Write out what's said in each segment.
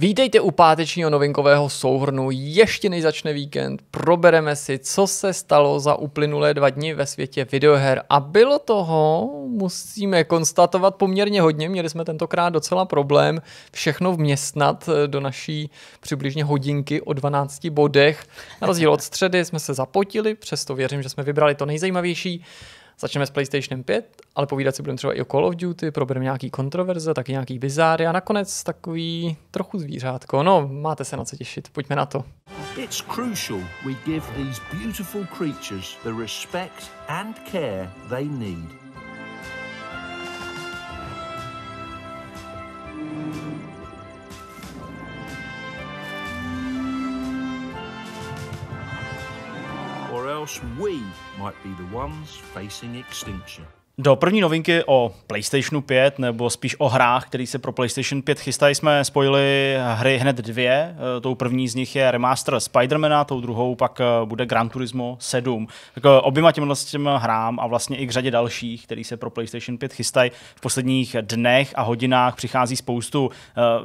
Vítejte u pátečního novinkového souhrnu. Ještě než začne víkend, probereme si, co se stalo za uplynulé dva dny ve světě videoher. A bylo toho, musíme konstatovat, poměrně hodně. Měli jsme tentokrát docela problém všechno vměstnat eh, do naší přibližně hodinky o 12 bodech. Na rozdíl od středy jsme se zapotili, přesto věřím, že jsme vybrali to nejzajímavější. Začneme s PlayStation 5, ale povídat si budeme třeba i o Call of Duty, probereme nějaký kontroverze, taky nějaký bizáry a nakonec takový trochu zvířátko. No, máte se na co těšit, pojďme na to. It's crucial we give these beautiful creatures the respect and care they need. else we might be the ones facing extinction. Do první novinky o PlayStationu 5, nebo spíš o hrách, které se pro PlayStation 5 chystají, jsme spojili hry hned dvě. Eh, tou první z nich je remaster Spidermana, tou druhou pak eh, bude Gran Turismo 7. Tak eh, oběma těmhle těm hrám a vlastně i k řadě dalších, které se pro PlayStation 5 chystají, v posledních dnech a hodinách přichází spoustu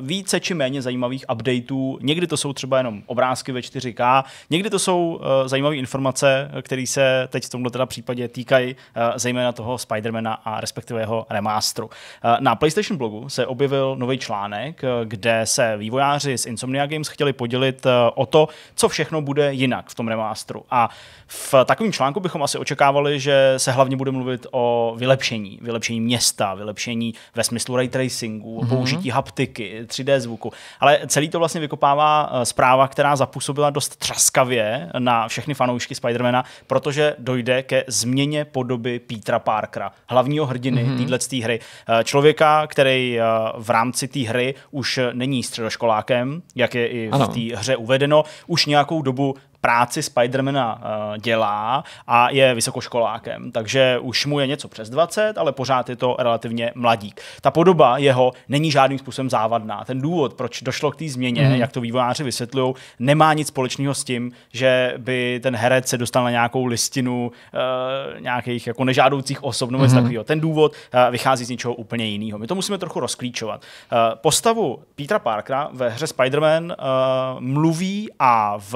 více či méně zajímavých updateů. Někdy to jsou třeba jenom obrázky ve 4K, někdy to jsou zajímavé informace, které se teď v tomto teda případě týkají zejména toho Spidermana Spidermana a respektive jeho remástru. Eh, na PlayStation blogu se objevil nový článek, eh, kde se vývojáři z Insomnia Games chtěli podělit eh, o to, co všechno bude jinak v tom remástru. A v takovém článku bychom asi očekávali, že se hlavně bude mluvit o vylepšení, vylepšení města, vylepšení ve smyslu ray tracingu, mm-hmm. použití haptiky, 3D zvuku. Ale celý to vlastně vykopává zpráva, která zapůsobila dost třaskavě na všechny fanoušky Spidermana, protože dojde ke změně podoby Petra Parkera hlavního hrdiny mm-hmm. této hry. Eh, člověka, který eh, v rámci té hry už není středoškolákem, jak je i ano. v té hře uvedeno, už nějakou dobu práci Spidermana eh, dělá a je vysokoškolákem, takže už mu je něco přes 20, ale pořád je to relativně mladík. Ta podoba jeho není žádným způsobem závadná. Ten důvod, proč došlo k té změně, mm. jak to vývojáři vysvětlují, nemá nic společného s tím, že by ten herec se dostal na nějakou listinu uh, nějakých jako nežádoucích osob mm. takového. Ten důvod uh, vychází z něčeho úplně jiného. My to musíme trochu rozklíčovat. Uh, postavu Petra Parkera ve hře Spider-Man uh, mluví a v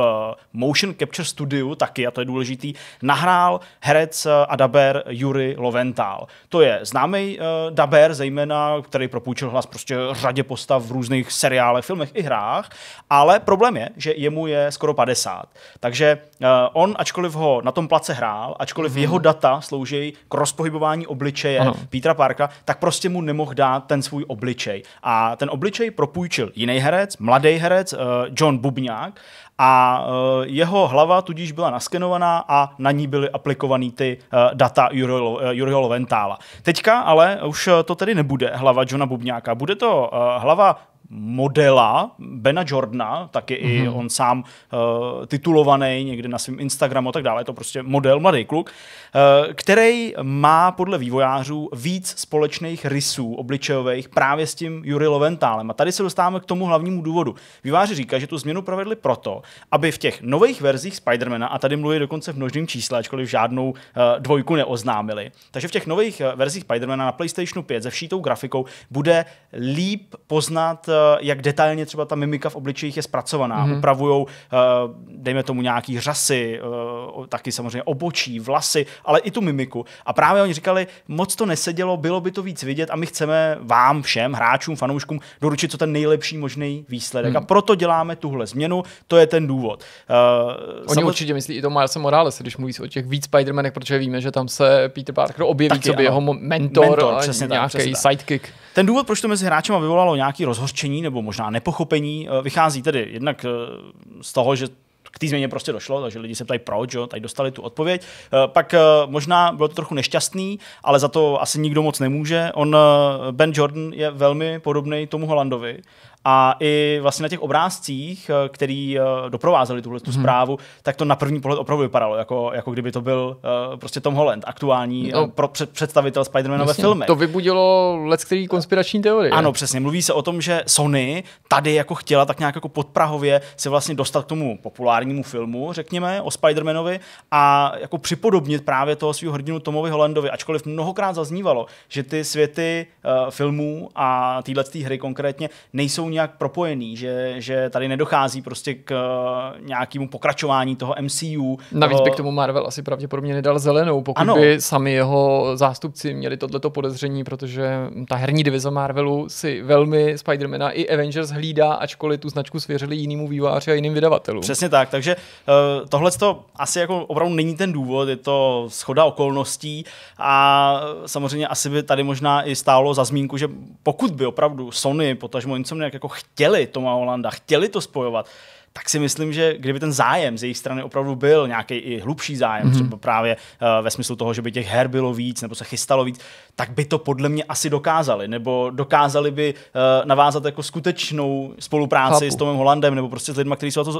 motion motion capture studiu taky, a to je důležitý, nahrál herec eh, a daber Jury Loventál. To je známý uh, eh, daber, zejména, který propůjčil hlas prostě řadě postav v různých seriálech, filmech i hrách, ale problém je, že jemu je skoro 50. Takže uh, on, ačkoliv ho na tom place hrál, ačkoliv hmm. jeho data slouží k rozpohybování obličeje ano. Petra Parka, tak prostě mu nemohl dát ten svůj obličej. A ten obličej propůjčil jiný herec, mladý herec, uh, John Bubňák, a e, jeho hlava tudíž byla naskenovaná a na ní byly aplikovaný ty e, data Juriho e, Ventála. Teďka ale už to tedy nebude hlava Johna Bubňáka, bude to hlava modela Bena Jordana, taky mm-hmm. i mhm. on sám uh, titulovaný někde na svém Instagramu a tak dále, je to prostě model, mladý kluk, uh, který má podle vývojářů víc společných rysů obličejových právě s tím Juri Loventálem. A tady se dostáváme k tomu hlavnímu důvodu. Výváři říká, že tu změnu provedli proto, aby v těch nových verzích Spidermana, a tady mluví dokonce v množném čísle, ačkoliv žádnou uh, dvojku neoznámili, takže v těch nových verzích Spidermana na PlayStationu 5 ze všítou grafikou bude líp poznat Eh, jak detailně třeba ta mimika v obličejích je zpracovaná. Mm-hmm. Upravujou, eh, dejme tomu, nějaký řasy, eh, taky samozřejmě obočí, vlasy, ale i tu mimiku. A právě oni říkali, moc to nesedělo, bylo by to víc vidět a my chceme vám všem, hráčům, fanouškům, doručit co ten nejlepší možný výsledek. Mm. A mhm. proto děláme tuhle změnu, to je ten důvod. Oni Samoz... určitě myslí i to se Morales, když mluví o těch víc Spider-Manech, protože víme, že tam se Peter Parker objeví, Taky, co by jeho mentor, mentor a nějaký tak, sidekick. Ten důvod, proč to mezi hráči vyvolalo nějaký rozhořčení, nepochopení nebo možná nepochopení eh, vychází tedy jednak eh, z toho, že k té změně prostě došlo, takže lidi se ptají proč, jo, tady dostali tu odpověď. Eh, pak možná bylo to trochu nešťastný, ale za to asi nikdo moc nemůže. On, Ben Jordan je velmi podobný tomu Holandovi a i vlastně na těch obrázcích, eh, který eh, doprovázeli tuhle tu mhm. zprávu, hmm. tak to na první pohled opravdu vypadalo, jako, jako kdyby to byl eh, prostě Tom Holland, aktuální no. pro, před, představitel spider manové ve To vybudilo let který konspirační teorie. Ano, přesně. Mluví se o tom, že Sony tady jako chtěla tak nějak jako podprahově se vlastně dostat k tomu populárnímu filmu, řekněme, o Spider-Manovi a jako připodobnit právě toho svého hrdinu Tomovi Hollandovi, ačkoliv mnohokrát zaznívalo, že ty světy uh, filmů a téhle hry konkrétně nejsou nějak nějak propojený, že, že tady nedochází prostě k eh, nějakému pokračování toho MCU. Navíc toho... by k tomu Marvel asi pravděpodobně nedal zelenou, pokud ano. by sami jeho zástupci měli tohleto podezření, protože ta herní divize Marvelu si velmi Spidermana i Avengers hlídá, ačkoliv tu značku svěřili jinému výváři a jiným vydavatelům. Přesně tak, takže eh, tohle to asi jako opravdu není ten důvod, je to schoda okolností a samozřejmě asi by tady možná i stálo za zmínku, že pokud by opravdu Sony, potažmo nějak jako chtěli Toma Holanda, chtěli to spojovat, tak si myslím, že kdyby ten zájem z jejich strany opravdu byl nějaký i hlubší zájem, mm-hmm. třeba právě uh, ve smyslu toho, že by těch her bylo víc nebo se chystalo víc, tak by to podle mě asi dokázali, nebo dokázali by uh, navázat jako skutečnou spolupráci Chápu. s Tomem Holandem nebo prostě s lidmi, kteří jsou to uh,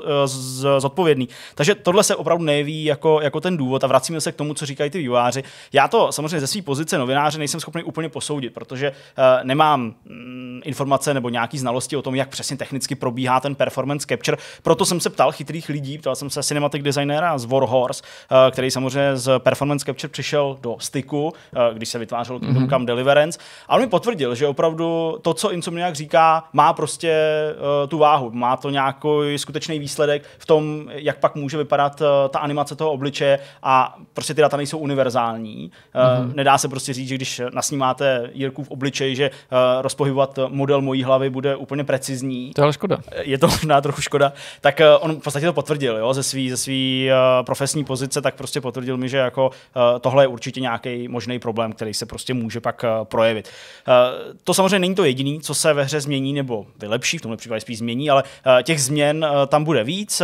eh, zodpovědní. Takže tohle se opravdu neví jako, jako ten důvod a vracíme se k tomu, co říkají ty výváři. Já to samozřejmě ze své pozice novináře nejsem schopný úplně posoudit, protože uh, nemám mm, informace nebo nějaký znalosti o tom, jak přesně technicky probíhá ten performance capture. Proto jsem se ptal chytrých lidí, ptal jsem se cinematic designera z Warhorse, eh, který samozřejmě z Performance Capture přišel do styku, eh, když se vytvářel mm-hmm. Kingdom Come Deliverance. A on mi potvrdil, že opravdu to, co Insomniac říká, má prostě eh, tu váhu, má to nějaký skutečný výsledek v tom, jak pak může vypadat ta animace toho obličeje a prostě ty data nejsou univerzální. Mm-hmm. Nedá se prostě říct, že když nasnímáte Jirku v obličeji, že rozpohybovat model mojí hlavy bude úplně precizní. To je ale škoda. Je to možná trochu škoda tak eh, on v podstatě to potvrdil, jo, ze svý, ze svý eh, profesní pozice, tak prostě potvrdil mi, že jako eh, tohle je určitě nějaký možný problém, který se prostě může pak projevit. To samozřejmě není to jediný, co se ve hře změní nebo vylepší, v tomhle případě spíš změní, ale těch změn tam bude víc.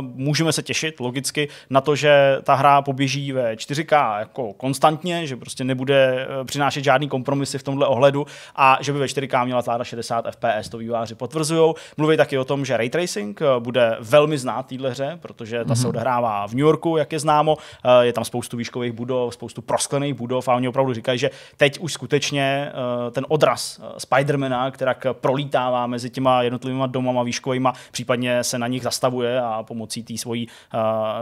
Můžeme se těšit logicky na to, že ta hra poběží ve 4K jako konstantně, že prostě nebude přinášet žádný kompromisy v tomhle ohledu a že by ve 4K měla tláda 60 FPS, to výváři potvrzují. Mluví taky o tom, že ray tracing bude velmi znát téhle hře, protože ta mm-hmm. se mhm. odehrává v New Yorku, jak je známo. Eh, je tam spoustu výškových budov, spoustu prosklených budov a oni opravdu říkají, že teď už skutečně eh, ten odraz eh, Spidermana, která prolítává mezi těma jednotlivými domama výškovými, případně se na nich zastavuje a pomocí té svojí,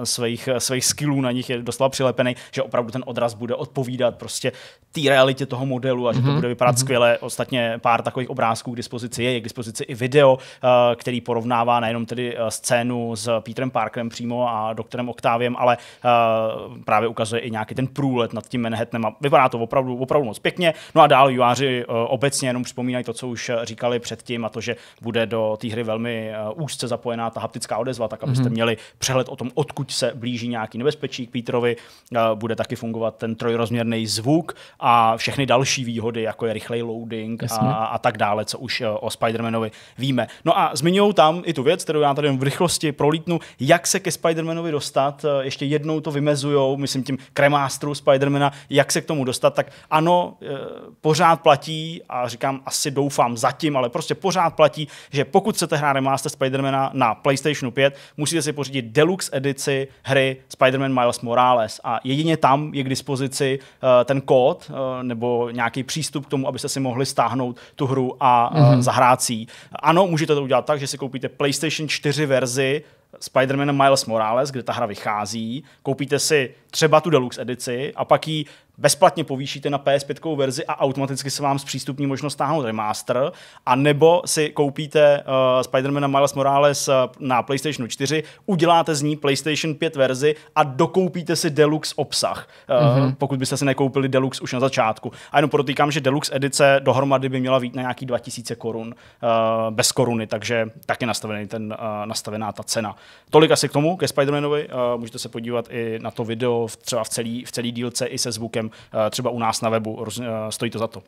svých, svých skillů na nich je doslova přilepený, že opravdu ten odraz bude odpovídat prostě té realitě toho modelu a že mm-hmm. to mhm. bude vypadat mm-hmm. skvěle. Ostatně pár takových obrázků k dispozici je, je k dispozici i video, který porovnává nejenom tedy tedy eh, scénu s Petrem Parkerem přímo a doktorem Oktáviem, ale uh, právě ukazuje i nějaký ten průlet nad tím Manhattanem a vypadá to opravdu, opravdu moc pěkně. No a dál juáři uh, obecně jenom připomínají to, co už říkali předtím a to, že bude do té hry velmi uh, úzce zapojená ta haptická odezva, tak abyste mm-hmm. měli přehled o tom, odkud se blíží nějaký nebezpečí k Petrovi. Uh, bude taky fungovat ten trojrozměrný zvuk a všechny další výhody, jako je rychlej loading a, a tak dále, co už uh, o Spider-Manovi víme. No a zmiňují tam i tu věc, kterou já znamená, tady v rychlosti prolítnu, jak se ke Spidermanovi dostat, eh, ještě jednou to vymezujou, myslím tím kremástru Spidermana, jak se k tomu dostat, tak ano, eh, pořád platí a říkám, asi doufám zatím, ale prostě pořád platí, že pokud chcete hrát remaster Spidermana na PlayStation 5, musíte si pořídit deluxe edici hry Spider-Man Miles Morales a jedině tam je k dispozici eh, ten kód nebo nějaký přístup k tomu, abyste si mohli stáhnout tu hru a mm-hmm. zahrát si. Ano, můžete to udělat tak, že si koupíte PlayStation 4 4 verzi Spider-Man Miles Morales, kde ta hra vychází, koupíte si třeba tu deluxe edici a pak ji bezplatně povýšíte na PS5 verzi a automaticky se vám zpřístupní možnost stáhnout remaster, a nebo si koupíte uh, Spider-Mana Miles Morales eh, na PlayStation 4, uděláte z ní PlayStation 5 verzi a dokoupíte si Deluxe obsah, mm-hmm. Uh, pokud byste si nekoupili Deluxe už na začátku. A jenom podotýkám, že Deluxe edice dohromady by měla být na nějaký 2000 korun uh, bez koruny, takže tak je nastavený ten, uh, nastavená ta cena. Tolik asi k tomu, ke Spider-Manovi. Uh, můžete se podívat i na to video v, třeba v celý, v celý dílce i se zvukem, třeba u nás na webu, eh, stojí to za to.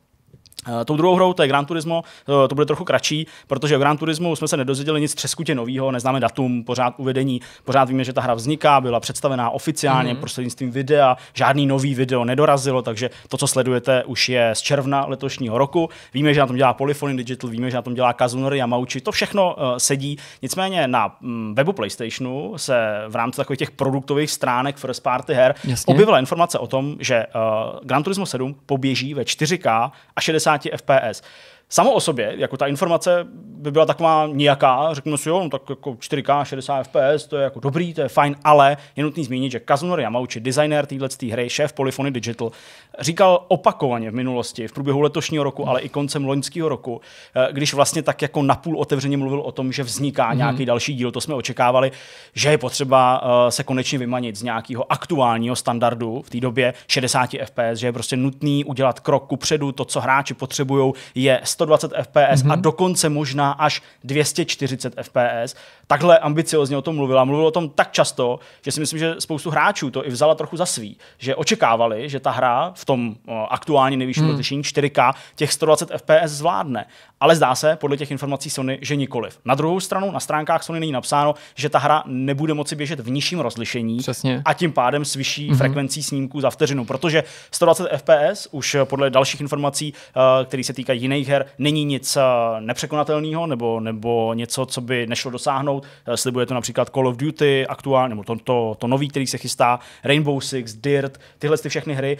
Eh, tou druhou hrou, to je Gran Turismo, eh, to bude trochu kratší, protože o Gran Turismo jsme se nedozvěděli nic třeskutě nového, neznáme datum, pořád uvedení, pořád víme, že ta hra vzniká, byla představená oficiálně mm-hmm. prostřednictvím videa, žádný nový video nedorazilo, takže to, co sledujete, už je z června letošního roku. Víme, že na tom dělá Polyphony Digital, víme, že na tom dělá Kazunori Yamauchi, to všechno uh, sedí. Nicméně na mm, webu PlayStationu se v rámci takových těch produktových stránek first party her Jasně. objevila informace o tom, že uh, Gran Turismo 7 poběží ve 4K a 60 60 fps. Samo o sobě, jako ta informace by byla taková nějaká, řeknu si jo, no tak jako 4K, 60 fps, to je jako dobrý, to je fajn, ale je nutný zmínit, že Kazunori Yamauchi, designer téhle hry, šéf Polyphony Digital, říkal opakovaně v minulosti, v průběhu letošního roku, ale i koncem loňského roku, eh, když vlastně tak jako napůl otevřeně mluvil o tom, že vzniká hmm nějaký další díl, to jsme očekávali, že je potřeba eh, se konečně vymanit z nějakého aktuálního standardu v té době 60 FPS, že je prostě nutný udělat krok ku předu, to, co hráči potřebují, je 120 FPS mm-hmm. a mhm. dokonce možná až 240 FPS. Takhle ambiciozně o tom mluvila, mluvil o tom tak často, že si myslím, že spoustu hráčů to i vzala trochu za svý, že očekávali, že ta hra v v tom eh, aktuálně nejvyšším hmm. rozlišení 4K těch 120 FPS zvládne. Ale zdá se, podle těch informací Sony, že nikoliv. Na druhou stranu, na stránkách Sony není napsáno, že ta hra nebude moci běžet v nižším rozlišení Přesně. a tím pádem s vyšší hmm. frekvencí snímků za vteřinu, protože 120 FPS už eh, podle dalších informací, eh, které se týkají jiných her, není nic nepřekonatelného nebo, nebo něco, co by nešlo dosáhnout. Slibuje to například Call of Duty aktuálně, nebo to, to, to nový, který se chystá, Rainbow Six, Dirt, tyhle ty všechny hry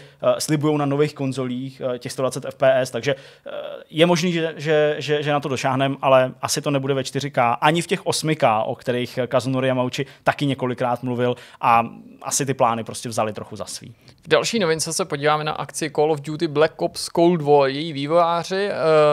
slibují na nových konzolích eh, těch 120 FPS, takže eh, je možný, že, že, že, že na to došáhneme, ale asi to nebude ve 4K, ani v těch 8K, o kterých Kazunori Yamauchi taky několikrát mluvil a asi ty plány prostě vzali trochu za svý. V další novince se podíváme na akci Call of Duty Black Ops Cold War. Její vývojáři e,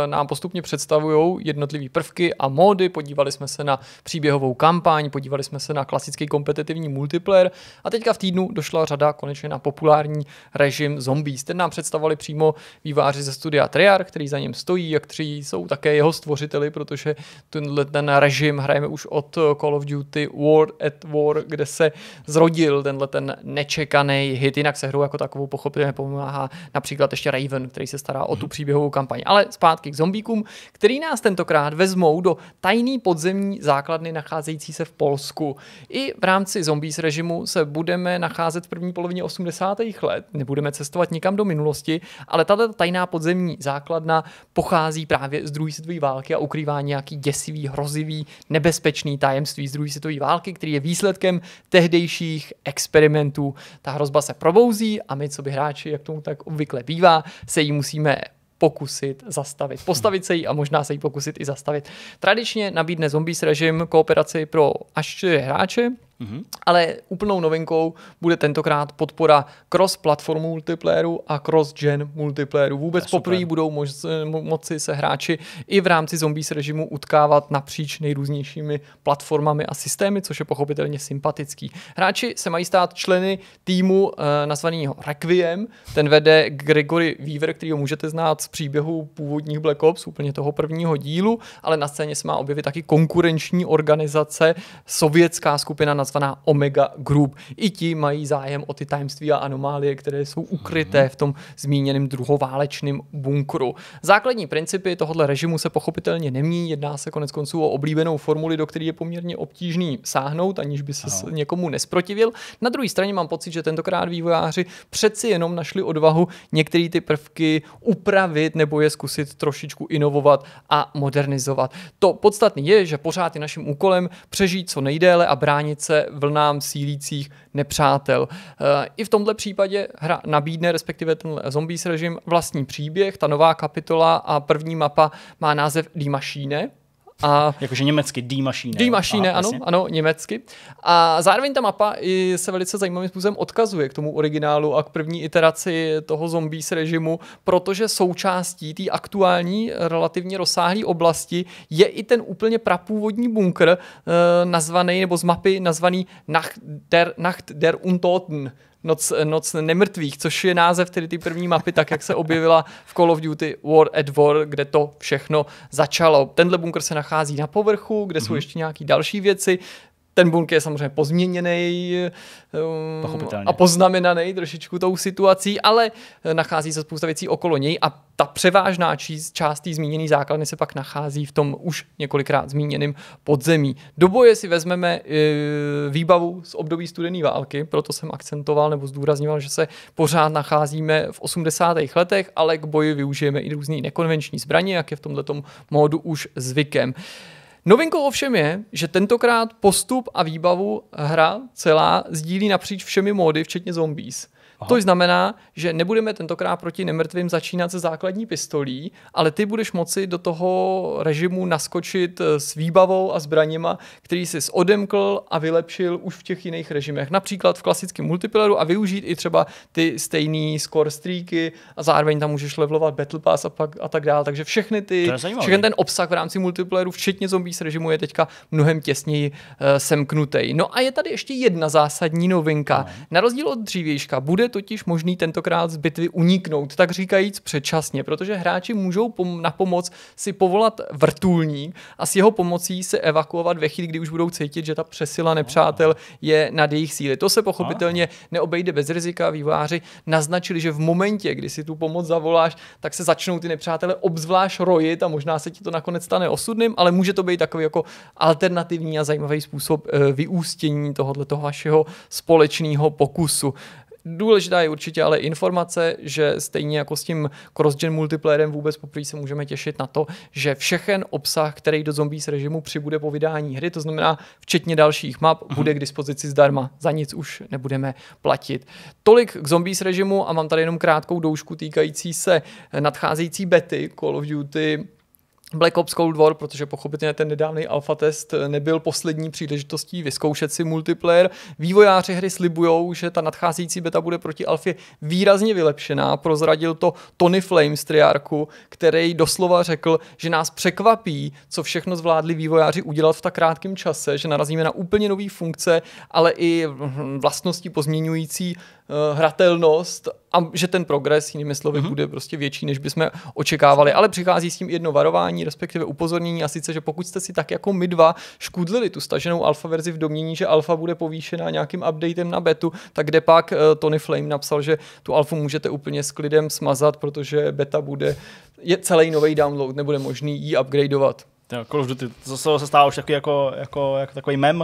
nám postupně představují jednotlivé prvky a módy. Podívali jsme se na příběhovou kampaň, podívali jsme se na klasický kompetitivní multiplayer a teďka v týdnu došla řada konečně na populární režim Zombies. Ten nám představovali přímo výváři ze studia Treyarch, který za ním stojí a kteří jsou také jeho stvořiteli, protože tenhle ten režim hrajeme už od Call of Duty War at War, kde se zrodil tenhle ten nečekaný hit. Jinak se hru jako takovou pochopitelně pomáhá například ještě Raven, který se stará o tu příběhovou kampaň. Ale zpátky k zombíkům, který nás tentokrát vezmou do tajný podzemní základny nacházející se v Polsku. I v rámci zombies režimu se budeme nacházet v první polovině 80. let, nebudeme cestovat nikam do minulosti, ale tato tajná podzemní základna pochází právě z druhé světové války a ukrývá nějaký děsivý, hrozivý, nebezpečný tajemství z druhé světové války, který je výsledkem tehdejších experimentů. Ta hrozba se probouzí, a my, co by hráči, jak tomu tak obvykle bývá, se jí musíme pokusit zastavit. Hm. Postavit se jí a možná se jí pokusit i zastavit. Tradičně nabídne Zombies režim kooperaci pro až čtyři hráče, Mm-hmm. Ale úplnou novinkou bude tentokrát podpora cross-platform multiplayeru a cross-gen multiplayeru. Vůbec poprvé budou mož, mo, moci se hráči i v rámci zombies režimu utkávat napříč nejrůznějšími platformami a systémy, což je pochopitelně sympatický. Hráči se mají stát členy týmu uh, nazvaného Requiem. Ten vede Gregory Weaver, který ho můžete znát z příběhu původních Black Ops, úplně toho prvního dílu, ale na scéně se má objevit taky konkurenční organizace, sovětská skupina nazvaná takzvaná Omega Group. I ti mají zájem o ty tajemství a anomálie, které jsou ukryté mhm. v tom zmíněném druhoválečném bunkru. Základní principy tohoto režimu se pochopitelně nemění, jedná se konec konců o oblíbenou formuli, do které je poměrně obtížný sáhnout, aniž by se no. někomu nesprotivil. Na druhé straně mám pocit, že tentokrát vývojáři přeci jenom našli odvahu některé ty prvky upravit nebo je zkusit trošičku inovovat a modernizovat. To podstatné je, že pořád je naším úkolem přežít co nejdéle a bránit se vlnám sílících nepřátel. Eh, I v tomto případě hra nabídne, respektive ten zombies režim, vlastní příběh, ta nová kapitola a první mapa má název The Machine, a Jakože německy, D mašine D mašine ano, vlastně. ano, německy. A zároveň ta mapa i se velice zajímavým způsobem odkazuje k tomu originálu a k první iteraci toho zombies režimu, protože součástí té aktuální relativně rozsáhlé oblasti je i ten úplně prapůvodní bunkr eh, nazvaný nebo z mapy nazvaný Nacht der, Nacht der Untoten, Noc, noc nemrtvých, což je název tedy té první mapy, tak jak se objevila v Call of Duty War at War, kde to všechno začalo. Tenhle bunkr se nachází na povrchu, kde mm-hmm. jsou mhm. ještě nějaké další věci ten bunk je samozřejmě pozměněný um, eh, a poznamenaný trošičku tou situací, ale eh, nachází se spousta věcí okolo něj a ta převážná část té zmíněné základny se pak nachází v tom už několikrát zmíněném podzemí. Do boje si vezmeme e, výbavu z období studené války, proto jsem akcentoval nebo zdůrazňoval, že se pořád nacházíme v 80. letech, ale k boji využijeme i různé nekonvenční zbraně, jak je v tomto módu už zvykem. Novinkou ovšem je, že tentokrát postup a výbavu hra celá sdílí napříč všemi módy, včetně zombies. Aha. To znamená, že nebudeme tentokrát proti nemrtvým začínat se základní pistolí, ale ty budeš moci do toho režimu naskočit eh, s výbavou a zbraněma, který jsi odemkl a vylepšil už v těch jiných režimech. Například v klasickém multiplayeru a využít i třeba ty stejný score streaky a zároveň tam můžeš levelovat Battle Pass a, pak, a tak dále. Takže všechny ty, všechny ten obsah v rámci multiplayeru, včetně zombies režimu, je teďka mnohem těsněji uh, eh, semknutý. No a je tady ještě jedna zásadní novinka. Aha. Na rozdíl od dřívějška bude totiž možný tentokrát z bitvy uniknout, tak říkajíc předčasně, protože hráči můžou pom- na pomoc si povolat vrtulník a s jeho pomocí se evakuovat ve chvíli, kdy už budou cítit, že ta přesila nepřátel je nad jejich síly. To se pochopitelně neobejde bez rizika. Výváři naznačili, že v momentě, kdy si tu pomoc zavoláš, tak se začnou ty nepřátelé obzvlášť rojit a možná se ti to nakonec stane osudným, ale může to být takový jako alternativní a zajímavý způsob eh, vyústění tohoto vašeho společného pokusu. Důležitá je určitě ale informace, že stejně jako s tím cross-gen multiplayerem vůbec poprvé se můžeme těšit na to, že všechen obsah, který do Zombies režimu přibude po vydání hry, to znamená včetně dalších map, mm-hmm. bude k dispozici zdarma. Za nic už nebudeme platit. Tolik k Zombies režimu a mám tady jenom krátkou doušku týkající se nadcházející bety Call of Duty Black Ops Cold War, protože pochopitelně ten nedávný alpha test nebyl poslední příležitostí vyzkoušet si multiplayer. Vývojáři hry slibujou, že ta nadcházející beta bude proti alfě výrazně vylepšená. Prozradil to Tony Flames triárku, který doslova řekl, že nás překvapí, co všechno zvládli vývojáři udělat v tak krátkém čase, že narazíme na úplně nové funkce, ale i vlastnosti pozměňující Eh, hratelnost a že ten progres, jinými slovy, mm-hmm. bude prostě větší, než bychom očekávali. Ale přichází s tím jedno varování, respektive upozornění, a sice, že pokud jste si tak jako my dva škudlili tu staženou alfa verzi v domění, že alfa bude povýšená nějakým updatem na betu, tak kde pak eh, Tony Flame napsal, že tu alfu můžete úplně s klidem smazat, protože beta bude je celý nový download, nebude možný ji upgradeovat jo, Call of Duty, to se, se stává už takový, jako, jako, jako takový mem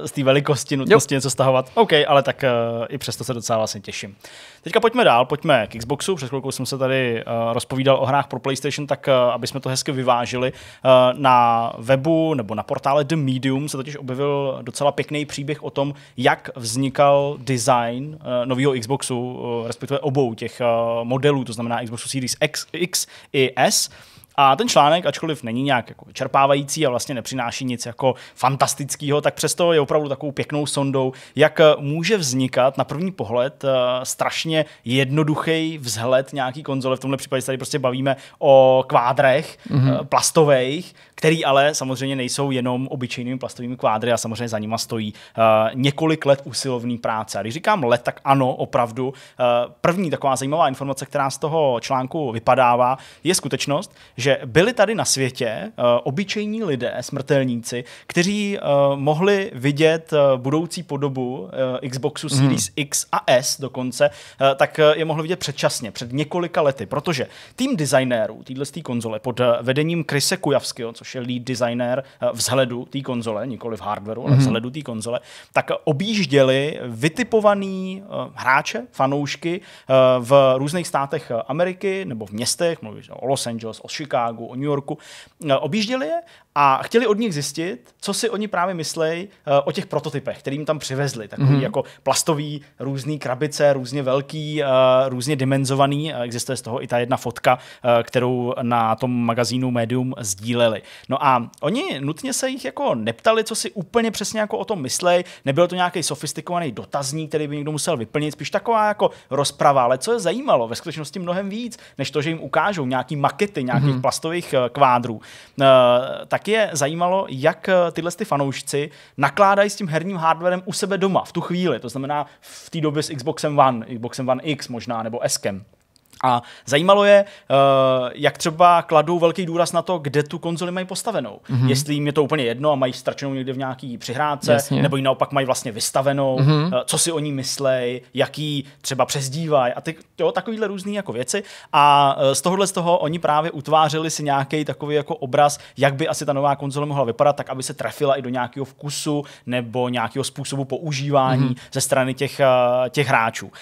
uh, z té velikosti, nutnosti jo. něco stahovat. OK, ale tak uh, i přesto se docela vlastně těším. Teďka pojďme dál, pojďme k Xboxu. Před chvilkou jsem se tady uh, rozpovídal o hrách pro PlayStation, tak uh, aby jsme to hezky vyvážili. Uh, na webu nebo na portále The Medium se totiž objevil docela pěkný příběh o tom, jak vznikal design uh, nového Xboxu, uh, respektive obou těch uh, modelů, to znamená Xboxu Series X, X i S. Uh, a ten článek, ačkoliv není nějak jako čerpávající a vlastně nepřináší nic jako fantastického, tak přesto je opravdu takovou pěknou sondou, jak eh, může vznikat na první pohled eh, strašně jednoduchý vzhled nějaký konzole. V tomhle případě se tady prostě bavíme o kvádrech mm-hmm. Eh, plastových, který ale samozřejmě nejsou jenom obyčejnými plastovými kvádry a samozřejmě za nima stojí několik let usilovný práce. A když říkám let, tak ano, opravdu. První taková zajímavá informace, která z toho článku vypadává, je skutečnost, že že byli tady na světě uh, obyčejní lidé, smrtelníci, kteří uh, mohli vidět uh, budoucí podobu uh, Xboxu mhm. Series hmm. X a S dokonce, uh, tak je mohli vidět předčasně, před několika lety, protože tým designérů téhle konzole pod uh, vedením Krise Kujavského, což je lead designer uh, vzhledu té konzole, nikoli v hardwareu, ale mm. vzhledu té konzole, tak objížděli vytipovaný uh, hráče, fanoušky uh, v různých státech Ameriky nebo v městech, mluvíš o Los Angeles, o Chicago, Chicagu, o New Yorku, e, objížděli je a chtěli od nich zjistit, co si oni právě myslejí uh, eh, o těch prototypech, kterým tam přivezli. Takový mm-hmm. jako plastový, různý krabice, různě velký, uh, různě dimenzovaný. Eh, existuje z toho i ta jedna fotka, uh, kterou na tom magazínu Medium sdíleli. No a oni nutně se jich jako neptali, co si úplně přesně jako o tom myslej. Nebyl to nějaký sofistikovaný dotazník, který by někdo musel vyplnit, spíš taková jako rozprava, ale co je zajímalo, ve skutečnosti mnohem víc, než to, že jim ukážou nějaký makety nějakých mm-hmm. plastových kvádrů. Tak taky je zajímalo, jak eh, tyhle ty fanoušci nakládají s tím herním hardwarem u sebe doma v tu chvíli, to znamená v té době s Xboxem One, Xboxem One X možná, nebo Skem. A zajímalo je, eh, jak třeba kladou velký důraz na to, kde tu konzoli mají postavenou. Mm-hmm. Jestli jim je to úplně jedno a mají strčenou někde v nějaký přihrádce, Jasně. nebo ji naopak mají vlastně vystavenou, mm-hmm. co si o ní myslej, jaký třeba přezdívají a ty, jo, takovýhle různé jako věci. A eh, z tohohle z toho oni právě utvářeli si nějaký takový jako obraz, jak by asi ta nová konzole mohla vypadat, tak aby se trefila i do nějakého vkusu nebo nějakého způsobu používání mm-hmm. ze strany těch, těch hráčů.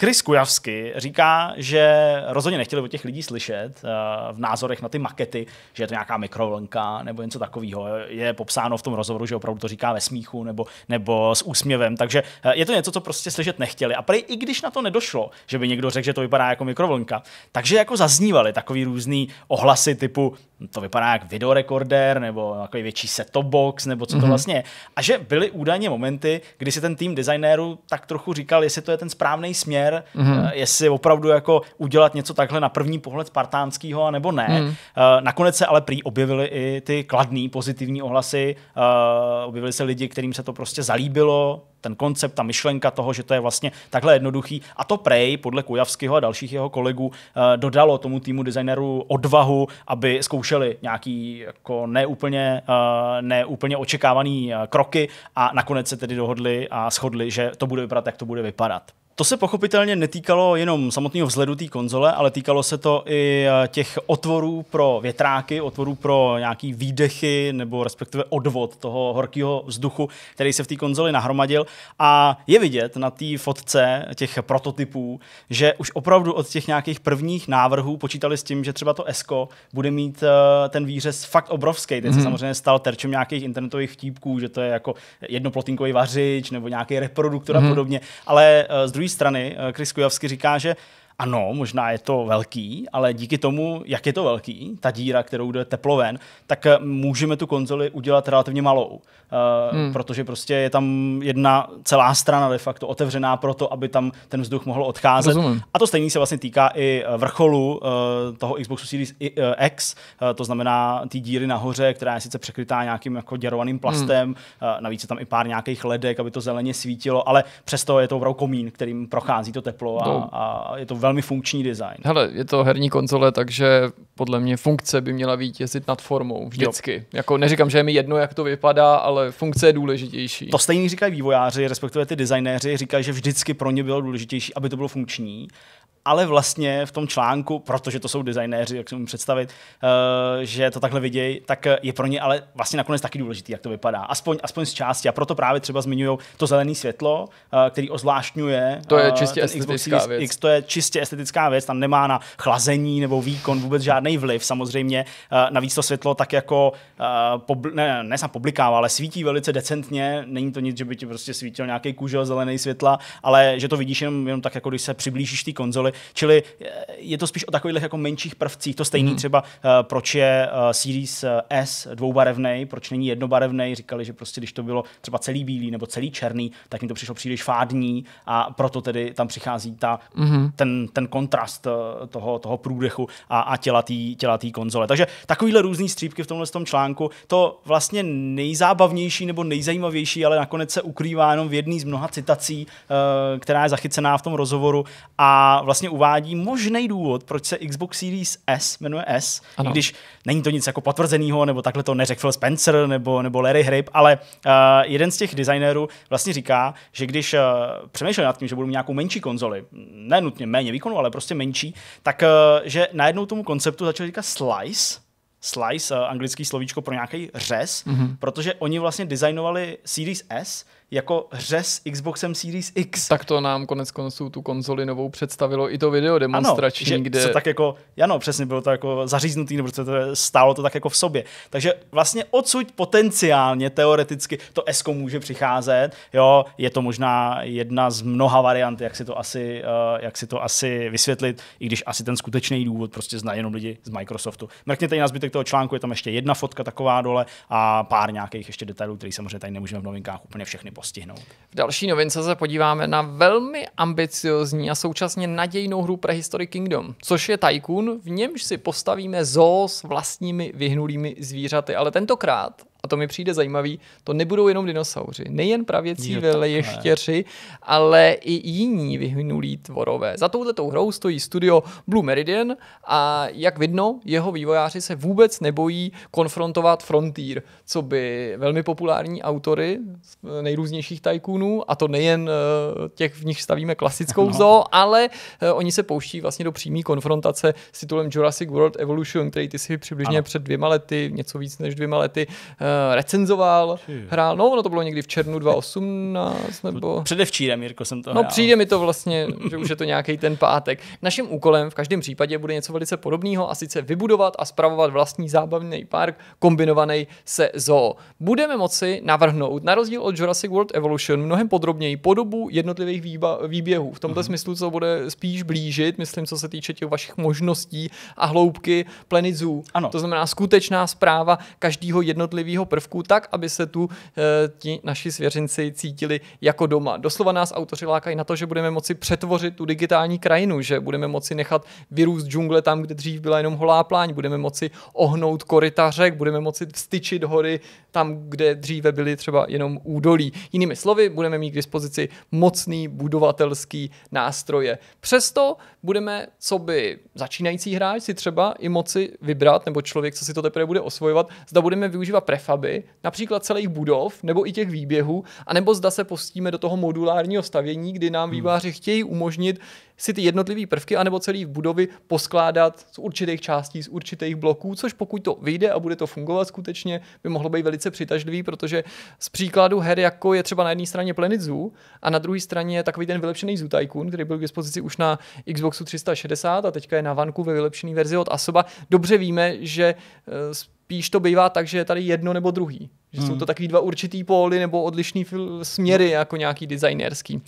Chris Kujavsky říká, že rozhodně nechtěli od těch lidí slyšet eh, v názorech na ty makety, že je to nějaká mikrovlnka nebo něco takového. Je popsáno v tom rozhovoru, že opravdu to říká ve smíchu nebo, nebo s úsměvem. Takže eh, je to něco, co prostě slyšet nechtěli. A prý, i když na to nedošlo, že by někdo řekl, že to vypadá jako mikrovlnka, takže jako zaznívaly takový různý ohlasy typu hm, to vypadá jak videorekorder nebo takový větší set box nebo co to mm-hmm. vlastně je. A že byly údajně momenty, kdy si ten tým designérů tak trochu říkal, jestli to je ten správný směr, mm-hmm. jestli opravdu jako udělat něco takhle na první pohled spartánskýho, nebo ne. Hmm. Eh, nakonec se ale prý objevily i ty kladný, pozitivní ohlasy, eh, objevili se lidi, kterým se to prostě zalíbilo, ten koncept, ta myšlenka toho, že to je vlastně takhle jednoduchý. A to Prej, podle Kujavského a dalších jeho kolegů, eh, dodalo tomu týmu designerů odvahu, aby zkoušeli nějaký jako neúplně, neúplně očekávaný kroky a nakonec se tedy dohodli a shodli, že to bude vypadat, jak to bude vypadat. To se pochopitelně netýkalo jenom samotného vzhledu té konzole, ale týkalo se to i eh, těch otvorů pro větráky, otvorů pro nějaký výdechy nebo respektive odvod toho horkého vzduchu, který se v té konzoli nahromadil. A je vidět na té fotce těch prototypů, že už opravdu od těch nějakých prvních návrhů počítali s tím, že třeba to ESCO bude mít eh, ten výřez fakt obrovský. Ten se hmm se samozřejmě stal terčem nějakých internetových vtípků, že to je jako jednoplotinkový vařič nebo nějaký reproduktor hmm a mhm. podobně. Ale eh, z druhé druhé strany eh, Chris Kujavsky říká, že ano, možná je to velký, ale díky tomu, jak je to velký, ta díra, kterou jde teplo ven, tak eh, můžeme tu konzoli udělat relativně malou. Uh, hmm. Protože prostě je tam jedna celá strana de facto otevřená pro to, aby tam ten vzduch mohl odcházet. Rozumím. A to stejný se vlastně týká i eh, vrcholu uh, toho Xboxu Series X, uh, to znamená té díry nahoře, která je sice překrytá nějakým jako děrovaným plastem, hmm. uh, navíc je tam i pár nějakých ledek, aby to zeleně svítilo, ale přesto je to opravdu komín, kterým prochází to teplo a, a je to velmi funkční design. Hele, je to herní konzole, takže podle mě funkce by měla vítězit nad formou vždycky. Jo. Jako neříkám, že je mi jedno, jak to vypadá, ale funkce je důležitější. To stejně říkají vývojáři, respektive ty designéři, říkají, že vždycky pro ně bylo důležitější, aby to bylo funkční ale vlastně v tom článku, protože to jsou designéři, jak si můžu představit, eh, že to takhle vidějí, tak eh, je pro ně ale vlastně nakonec taky důležitý, jak to vypadá. Aspoň, aspoň z části. A proto právě třeba zmiňují to zelené světlo, eh, který ozvláštňuje. To je čistě estetická Xbox věc. X, to je čistě estetická věc, tam nemá na chlazení nebo výkon vůbec žádný vliv. Samozřejmě navíc to světlo tak jako ne, ne sám publikává, ale svítí velice decentně. Není to nic, že by ti prostě svítil nějaký kůžel zelený světla, ale že to vidíš jenom, jenom tak, jako když se přiblížíš té konzoli, Čili eh, je to spíš o takových jako menších prvcích. To stejný mm. třeba, eh, proč je eh, Series S dvoubarevný, proč není jednobarevný. Říkali, že prostě když to bylo třeba celý bílý nebo celý černý, tak jim to přišlo příliš fádní a proto tedy tam přichází ta, mm. ten, ten kontrast toho, toho průdechu a, a těla té těla tý konzole. Takže takovýhle různý střípky v tomhle tom článku. To vlastně nejzábavnější nebo nejzajímavější, ale nakonec se ukrývá jenom v jedné z mnoha citací, která je zachycená v tom rozhovoru a vlastně vlastně uvádí možný důvod, proč se Xbox Series S jmenuje S, ano. i když není to nic jako potvrzeného, nebo takhle to neřekl Phil Spencer nebo, nebo Larry Hryb, ale uh, jeden z těch designérů vlastně říká, že když uh, přemýšlel nad tím, že budou nějakou menší konzoli, ne nutně méně výkonu, ale prostě menší, tak uh, že najednou tomu konceptu začal říkat slice, slice, anglický slovíčko pro nějaký řez, mm-hmm. protože oni vlastně designovali Series S jako hřez Xboxem Series X. Tak to nám konec konců tu konzoli novou představilo i to video demonstrační, ano, že kde... Se tak jako, ano, přesně bylo to jako zaříznutý, nebo to stálo to tak jako v sobě. Takže vlastně odsud potenciálně, teoreticky, to S může přicházet, jo, je to možná jedna z mnoha variant, jak si to asi, eh, jak si to asi vysvětlit, i když asi ten skutečný důvod prostě znají jenom lidi z Microsoftu. Mrkněte i na zbytek toho článku, je tam ještě jedna fotka taková dole a pár nějakých ještě detailů, které samozřejmě tady nemůžeme v novinkách úplně všechny poslat postihnout. V další novince se podíváme na velmi ambiciozní a současně nadějnou hru Prehistory Kingdom, což je Tycoon, v němž si postavíme zoo s vlastními vyhnulými zvířaty, ale tentokrát a to mi přijde zajímavý, to nebudou jenom dinosauři, nejen pravěcí veleštěři, ale i jiní vyhnulí tvorové. Za touhletou hrou stojí studio Blue Meridian a jak vidno, jeho vývojáři se vůbec nebojí konfrontovat Frontier, co by velmi populární autory eh, nejrůznějších tajkunů, a to nejen eh, těch, v nich stavíme klasickou no. zoo, ale eh, oni se pouští vlastně do přímé konfrontace s titulem Jurassic World Evolution, který ty si přibližně ano. před dvěma lety, něco víc než dvěma lety, Eh, recenzoval, Či. hrál, no no to bylo někdy v černu 2018 nebo... Předevčírem, Jirko, jsem to no, hrál. No přijde mi to vlastně, že už je to nějaký ten pátek. Naším úkolem v každém případě bude něco velice podobného a sice vybudovat a spravovat vlastní zábavný park kombinovaný se zoo. Budeme moci navrhnout, na rozdíl od Jurassic World Evolution, mnohem podrobněji podobu jednotlivých výba- výběhů. V tomto uh-huh. smyslu co bude spíš blížit, myslím, co se týče těch vašich možností a hloubky plenizů. Ano. To znamená skutečná zpráva každého jednotlivého jeho prvků tak, aby se tu e, ti naši svěřenci cítili jako doma. Doslova nás autoři lákají na to, že budeme moci přetvořit tu digitální krajinu, že budeme moci nechat vyrůst džungle tam, kde dřív byla jenom holá pláň, budeme moci ohnout koryta řek, budeme moci vstyčit hory tam, kde dříve byly třeba jenom údolí. Jinými slovy, budeme mít k dispozici mocný budovatelský nástroje. Přesto budeme, co by začínající hráč si třeba i moci vybrat, nebo člověk, co si to teprve bude osvojovat, zda budeme využívat prefa chaby, například celých budov nebo i těch výběhů, anebo zda se postíme do toho modulárního stavění, kdy nám hmm. výváři chtějí umožnit si ty jednotlivé prvky anebo celé budovy poskládat z určitých částí, z určitých bloků, což pokud to vyjde a bude to fungovat skutečně, by mohlo být velice přitažlivý, protože z příkladu her, jako je třeba na jedné straně Planet Zoo a na druhé straně je takový ten vylepšený Zoo Tycoon, který byl k dispozici už na Xboxu 360 a teďka je na vanku ve vylepšené verzi od Asoba, dobře víme, že z eh, spíš to bývá tak, že je tady jedno nebo druhý. Že hmm. jsou to takový dva určitý póly nebo odlišný směry no. jako nějaký designerský.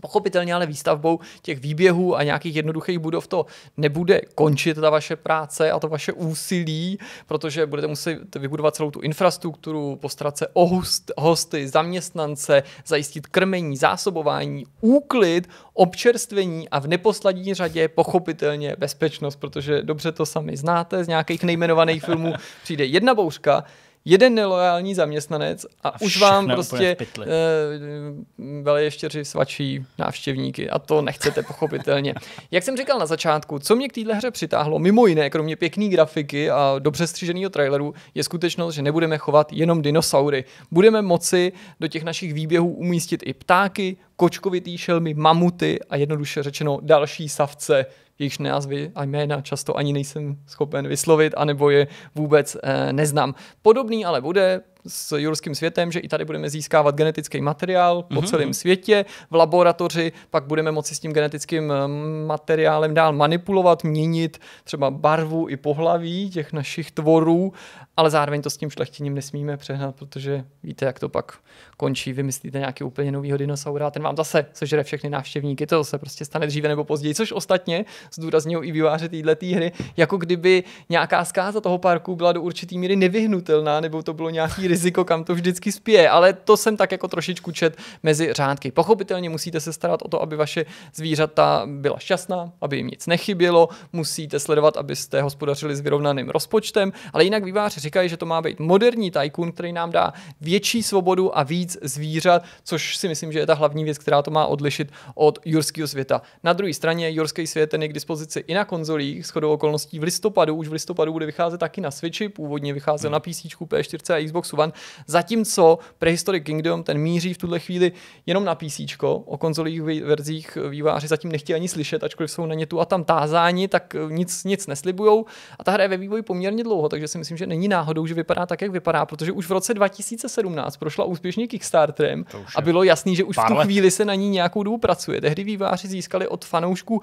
Pochopitelně ale výstavbou těch výběhů a nějakých jednoduchých budov to nebude končit ta vaše práce a to vaše úsilí, protože budete muset vybudovat celou tu infrastrukturu, postarat se o host, hosty, zaměstnance, zajistit krmení, zásobování, úklid, občerstvení a v neposlední řadě pochopitelně bezpečnost, protože dobře to sami znáte z nějakých nejmenovaných filmů. Přijde jedna bouřka, jeden nelojální zaměstnanec a, a už vám prostě uh, eh, ještě svačí návštěvníky a to nechcete pochopitelně. Jak jsem říkal na začátku, co mě k téhle hře přitáhlo, mimo jiné, kromě pěkný grafiky a dobře stříženého traileru, je skutečnost, že nebudeme chovat jenom dinosaury. Budeme moci do těch našich výběhů umístit i ptáky, kočkovitý šelmy, mamuty a jednoduše řečeno další savce, jejichž názvy a jména často ani nejsem schopen vyslovit, anebo je vůbec e, neznám. Podobný ale bude s jurským světem, že i tady budeme získávat genetický materiál po mm-hmm. celém mhm. světě. V laboratoři pak budeme moci s tím genetickým eh, materiálem dál manipulovat, měnit třeba barvu i pohlaví těch našich tvorů, ale zároveň to s tím šlechtěním nesmíme přehnat, protože víte, jak to pak končí. Vymyslíte nějaký úplně novýho dinosaura a ten vám zase sežere všechny návštěvníky. To se prostě stane dříve nebo později, což ostatně zdůraznil i výváře téhle hry, jako kdyby nějaká zkáza toho parku byla do určitý míry nevyhnutelná, nebo to bylo nějaký riziko, kam to vždycky spíje, ale to jsem tak jako trošičku čet mezi řádky. Pochopitelně musíte se starat o to, aby vaše zvířata byla šťastná, aby jim nic nechybělo, musíte sledovat, abyste hospodařili s vyrovnaným rozpočtem, ale jinak výváři říkají, že to má být moderní tajkun, který nám dá větší svobodu a víc zvířat, což si myslím, že je ta hlavní věc, která to má odlišit od jurského světa. Na druhé straně jurský svět ten je k dispozici i na konzolích, shodou okolností v listopadu, už v listopadu bude vycházet taky na Switchi, původně vycházel hmm. na PC, P4 a Xboxu zpracovan, zatímco Prehistoric Kingdom ten míří v tuhle chvíli jenom na PC, o konzolových verzích výváři zatím nechtějí ani slyšet, ačkoliv jsou na ně tu a tam tázáni, tak eh, nic, nic neslibujou a ta hra je ve vývoji poměrně dlouho, takže si myslím, že není náhodou, že vypadá tak, jak vypadá, protože už v roce 2017 prošla úspěšně Kickstarterem a bylo jasný, že už v tu chvíli se na ní nějakou dobu pracuje. Tehdy výváři získali od fanoušků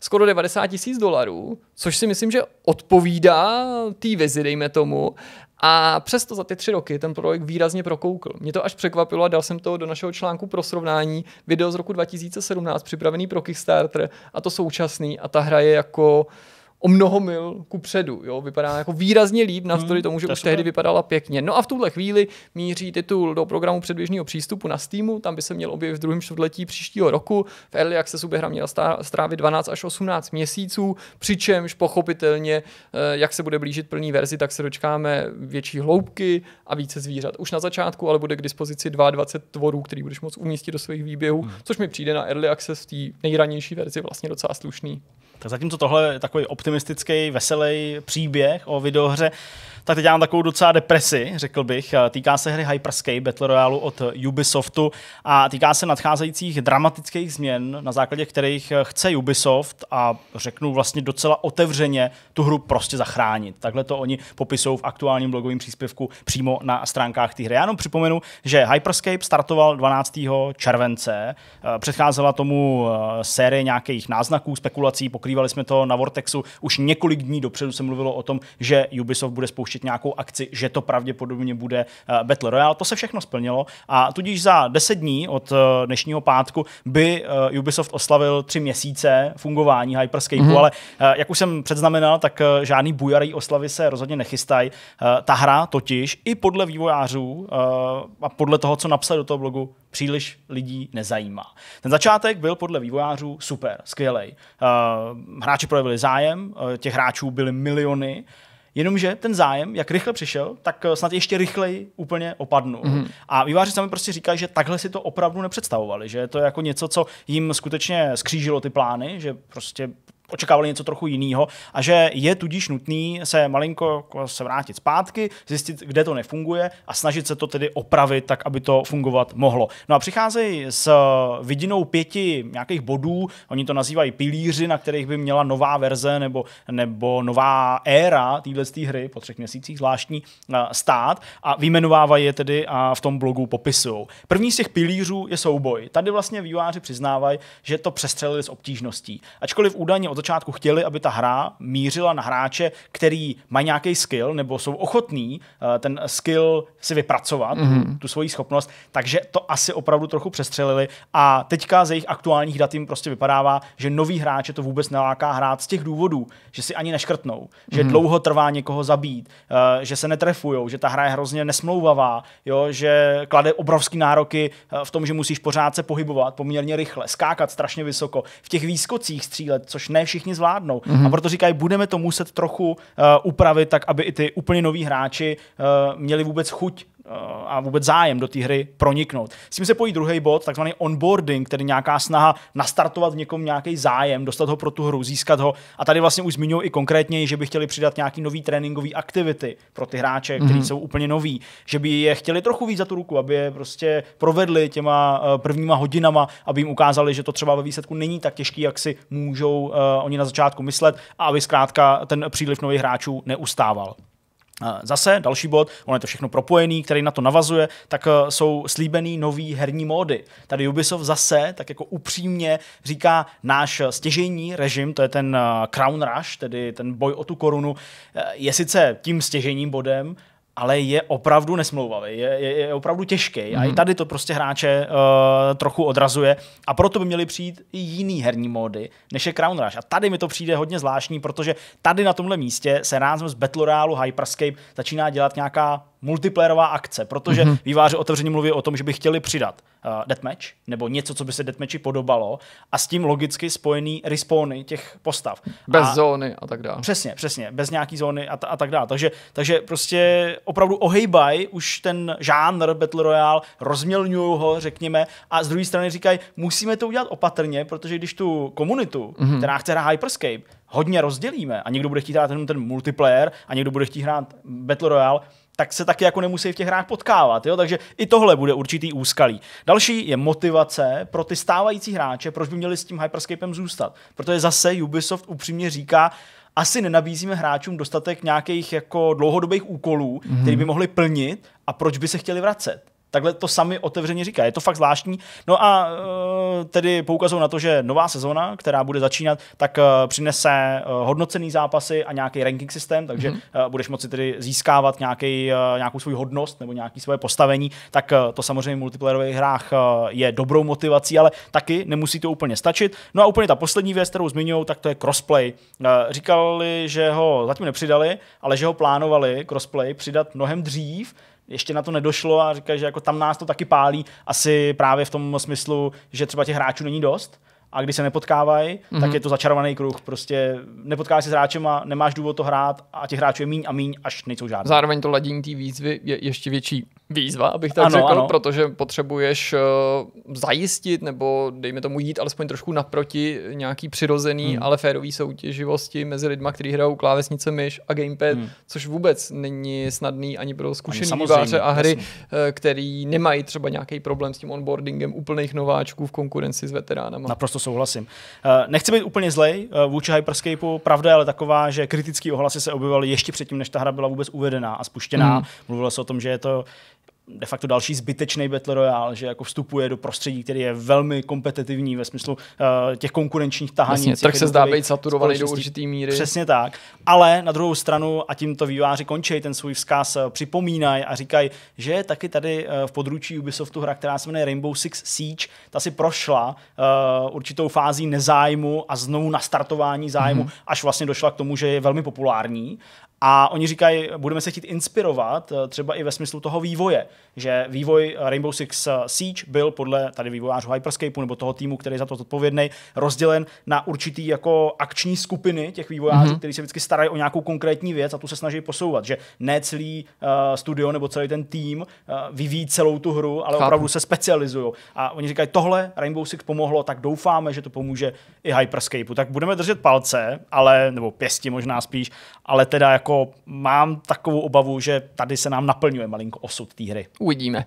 skoro 90 tisíc dolarů, což si myslím, že odpovídá té vizi, dejme tomu. A přesto za ty tři roky ten projekt výrazně prokoukl. Mě to až překvapilo a dal jsem to do našeho článku pro srovnání video z roku 2017 připravený pro Kickstarter a to současný a ta hra je jako o mnoho mil ku předu. Jo? Vypadá jako výrazně líp, na hmm, story to může už tehdy vypadala pěkně. No a v tuhle chvíli míří titul do programu předběžného přístupu na Steamu, tam by se měl objevit v druhém čtvrtletí příštího roku. V Early Accessu by hra měla strávit 12 až 18 měsíců, přičemž pochopitelně, eh, jak se bude blížit plný verzi, tak se dočkáme větší hloubky a více zvířat. Už na začátku, ale bude k dispozici 22 tvorů, který budeš moc umístit do svých výběhů, hmm. což mi přijde na Early Access v té nejranější verzi vlastně docela slušný. Tak zatímco tohle je takový optimistický, veselý příběh o videohře, tak teď mám takovou docela depresi, řekl bych. Eh, týká se hry Hyperscape Battle Royale od Ubisoftu a týká se nadcházejících dramatických změn, na základě kterých eh, chce Ubisoft a řeknu vlastně docela otevřeně tu hru prostě zachránit. Takhle to oni popisují v aktuálním blogovém příspěvku přímo na stránkách té hry. Já jenom připomenu, že Hyperscape startoval 12. července. Eh, předcházela tomu série nějakých náznaků, spekulací, pokrývali jsme to na Vortexu. Už několik dní dopředu se mluvilo o tom, že Ubisoft bude spouštět natočit nějakou akci, že to pravděpodobně bude eh, Battle Royale. To se všechno splnilo a tudíž za 10 dní od eh, dnešního pátku by eh, Ubisoft oslavil 3 měsíce fungování Hyperscapeu, mm-hmm. ale jak už jsem předznamenal, tak žádný bujarý oslavy se rozhodně nechystají. Ta hra totiž i podle vývojářů a podle toho, co napsali do toho blogu, příliš lidí nezajímá. Ten začátek byl podle vývojářů super, skvělej. Hráči projevili zájem, těch hráčů byly miliony Jenomže ten zájem, jak rychle přišel, tak eh, snad ještě rychleji úplně opadnul. Mm-hmm. A výváři sami prostě říkají, že takhle si to opravdu nepředstavovali, že to je jako něco, co jim skutečně skřížilo ty plány, že prostě očekávali něco trochu jiného a že je tudíž nutný se malinko jako se vrátit zpátky, zjistit, kde to nefunguje a snažit se to tedy opravit tak, aby to fungovat mohlo. No a přicházejí s eh, vidinou pěti nějakých bodů, oni to nazývají pilíři, na kterých by měla nová verze nebo, nebo nová éra téhle hry po třech měsících zvláštní eh, stát a vyjmenovávají je tedy a v tom blogu popisují. První z těch pilířů je souboj. Tady vlastně výváři přiznávají, že to přestřelili s obtížností. Ačkoliv údajně od začátku chtěli, aby ta hra mířila na hráče, který mají nějaký skill nebo jsou ochotní eh, ten skill si vypracovat, mm-hmm. tu svoji schopnost, takže to asi opravdu trochu přestřelili a teďka ze jejich aktuálních dat jim prostě vypadává, že nový hráče to vůbec neláká hrát z těch důvodů, že si ani neškrtnou, mm-hmm. že mhm. dlouho trvá někoho zabít, eh, že se netrefujou, že ta hra je hrozně nesmlouvavá, jo, že klade obrovský nároky eh, v tom, že musíš pořád se pohybovat poměrně rychle, skákat strašně vysoko, v těch výskocích střílet, což ne všichni zvládnou. Mm-hmm. A proto říkají, budeme to muset trochu uh, upravit tak, aby i ty úplně noví hráči uh, měli vůbec chuť a vůbec zájem do té hry proniknout. S tím se pojí druhý bod, takzvaný onboarding, tedy nějaká snaha nastartovat v někom nějaký zájem, dostat ho pro tu hru, získat ho. A tady vlastně už zmiňuji i konkrétně, že by chtěli přidat nějaký nový tréninkový aktivity pro ty hráče, mhm. kteří mm-hmm. jsou úplně noví, že by je chtěli trochu víc za tu ruku, aby je prostě provedli těma eh, prvníma hodinama, aby jim ukázali, že to třeba ve výsledku není tak těžký, jak si můžou uh, oni na začátku myslet a aby zkrátka ten příliv nových hráčů neustával. Eh, zase další bod, ono je to všechno propojený, který na to navazuje, tak eh, jsou slíbený nový herní módy. Tady Ubisoft zase tak jako upřímně říká náš eh, stěžejní režim, to je ten Crown Rush, tedy ten boj o tu korunu, je sice tím stěžejním bodem, ale je opravdu nesmlouvavý, je, je, je opravdu těžký. Mm. A i mhm. tady to prostě hráče uh, trochu odrazuje. A proto by měly přijít i jiný herní módy, než je Crown Rush. A tady mi to přijde hodně zvláštní, protože tady na tomhle místě se názvem z Battle Royale Hyperscape začíná dělat nějaká multiplayerová akce, protože mm-hmm. výváři otevřeně mluví o tom, že by chtěli přidat uh, deathmatch nebo něco, co by se deathmatchi podobalo a s tím logicky spojený respawny těch postav. Bez a, zóny a tak dále. Přesně, přesně, bez nějaký zóny a, t- a tak dále. Takže, takže prostě opravdu ohejbaj už ten žánr Battle Royale, rozmělňují ho, řekněme, a z druhé strany říkají, musíme to udělat opatrně, protože když tu komunitu, mm-hmm. která chce hrát Hyperscape, hodně rozdělíme a někdo bude chtít hrát jenom ten multiplayer a někdo bude chtít hrát Battle Royale, tak se taky jako nemusí v těch hrách potkávat. Jo? Takže i tohle bude určitý úskalí. Další je motivace pro ty stávající hráče, proč by měli s tím Hyperscapem zůstat. Protože zase Ubisoft upřímně říká, asi nenabízíme hráčům dostatek nějakých jako dlouhodobých úkolů, mm-hmm. které by mohli plnit a proč by se chtěli vracet. Takhle to sami otevřeně říká. Je to fakt zvláštní. No a eh, tedy poukazují na to, že nová sezona, která bude začínat, tak eh, přinese eh, hodnocený zápasy a nějaký ranking systém, takže mm-hmm. budeš moci tedy získávat nějaký, nějakou svou hodnost nebo nějaké svoje postavení. Tak to samozřejmě v multiplayerových hrách je dobrou motivací, ale taky nemusí to úplně stačit. No a úplně ta poslední věc, kterou zmiňují, tak to je crossplay. Říkali, že ho zatím nepřidali, ale že ho plánovali crossplay přidat mnohem dřív, ještě na to nedošlo a říkají, že jako tam nás to taky pálí, asi právě v tom smyslu, že třeba těch hráčů není dost, a když se nepotkávají, mm-hmm. tak mhm. je to začarovaný kruh. Prostě nepotkáš se s hráčem a nemáš důvod to hrát a těch hráčů je míň a míň, až nejsou žádné. Zároveň to ladění té výzvy je ještě větší výzva, abych tak ano, řekl, ano. protože potřebuješ uh, zajistit nebo dejme tomu jít alespoň trošku naproti nějaký přirozený, hmm. ale férový soutěživosti mezi lidma, kteří hrajou klávesnice, myš a gamepad, hmm. což vůbec není snadný ani pro zkušený výváře a hry, jasný. Eh, který nemají třeba nějaký problém s tím onboardingem úplných nováčků v konkurenci s veteránama. Naprosto souhlasím. Uh, nechci být úplně zlej uh, vůči Hyperscapeu, pravda je ale taková, že kritický ohlasy se objevovaly ještě předtím, než ta hra byla vůbec uvedená a spuštěná. Hmm. Mluvilo se o tom, že je to de facto další zbytečný Battle Royale, že jako vstupuje do prostředí, který je velmi kompetitivní ve smyslu uh, těch konkurenčních tahání. Vlastně, tak se zdá být saturovaný do určitý míry. Přesně tak. Ale na druhou stranu, a tímto výváři končí ten svůj vzkaz, eh, připomínají a říkají, že je taky tady eh, v područí Ubisoftu hra, která se jmenuje Rainbow Six Siege, ta si prošla uh, určitou fází nezájmu a znovu nastartování zájmu, mm-hmm. až vlastně došla k tomu, že je velmi populární a oni říkají, budeme se chtít inspirovat eh, třeba i ve smyslu toho vývoje, že vývoj Rainbow Six eh, Siege byl podle tady vývojářů Hyperscapeu nebo toho týmu, který je za to odpovědný, rozdělen na určitý jako akční skupiny těch vývojářů, mm-hmm. kteří se vždycky starají o nějakou konkrétní věc a tu se snaží posouvat, že ne celý uh, studio nebo celý ten tým uh, vyvíjí celou tu hru, ale Chápu. opravdu se specializují. A oni říkají, tohle Rainbow Six pomohlo, tak doufáme, že to pomůže i Hyperscapeu. Tak budeme držet palce, ale nebo pěsti možná spíš, ale teda jako jako mám takovou obavu, že tady se nám naplňuje malinko osud té hry. Uvidíme.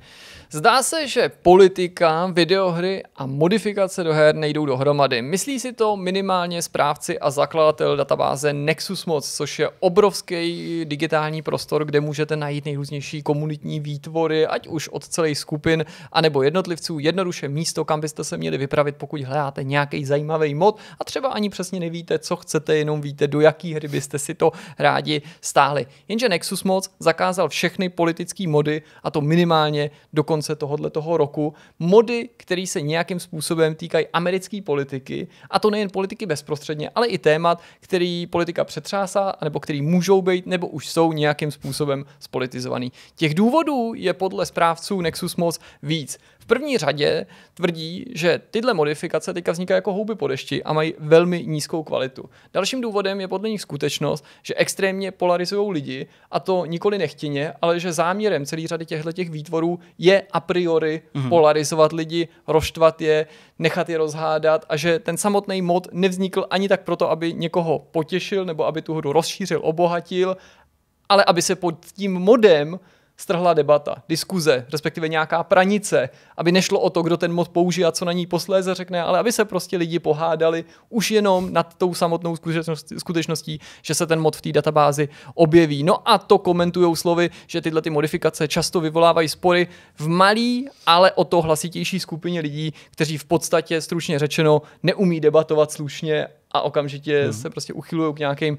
Zdá se, že politika, videohry a modifikace do her nejdou dohromady. Myslí si to minimálně správci a zakladatel databáze Nexus Moc, což je obrovský digitální prostor, kde můžete najít nejrůznější komunitní výtvory, ať už od celých skupin, anebo jednotlivců, jednoduše místo, kam byste se měli vypravit, pokud hledáte nějaký zajímavý mod a třeba ani přesně nevíte, co chcete, jenom víte, do jaký hry byste si to rádi stáhli. Jenže Nexus moc zakázal všechny politické mody, a to minimálně do konce tohoto roku, mody, které se nějakým způsobem týkají americké politiky, a to nejen politiky bezprostředně, ale i témat, který politika přetřásá, nebo který můžou být, nebo už jsou nějakým způsobem spolitizovaný. Těch důvodů je podle správců Nexus moc víc. V první řadě tvrdí, že tyhle modifikace teďka vznikají jako houby po dešti a mají velmi nízkou kvalitu. Dalším důvodem je podle nich skutečnost, že extrémně polarizují lidi a to nikoli nechtěně, ale že záměrem celé řady těchto těch výtvorů je a priori mm-hmm. polarizovat lidi, roštvat je, nechat je rozhádat a že ten samotný mod nevznikl ani tak proto, aby někoho potěšil nebo aby tu hru rozšířil, obohatil, ale aby se pod tím modem strhla debata, diskuze, respektive nějaká pranice, aby nešlo o to, kdo ten mod použije a co na ní posléze řekne, ale aby se prostě lidi pohádali už jenom nad tou samotnou skutečností, že se ten mod v té databázi objeví. No a to komentují slovy, že tyhle ty modifikace často vyvolávají spory v malý, ale o to hlasitější skupině lidí, kteří v podstatě stručně řečeno neumí debatovat slušně a okamžitě hmm. se prostě uchylují k nějakým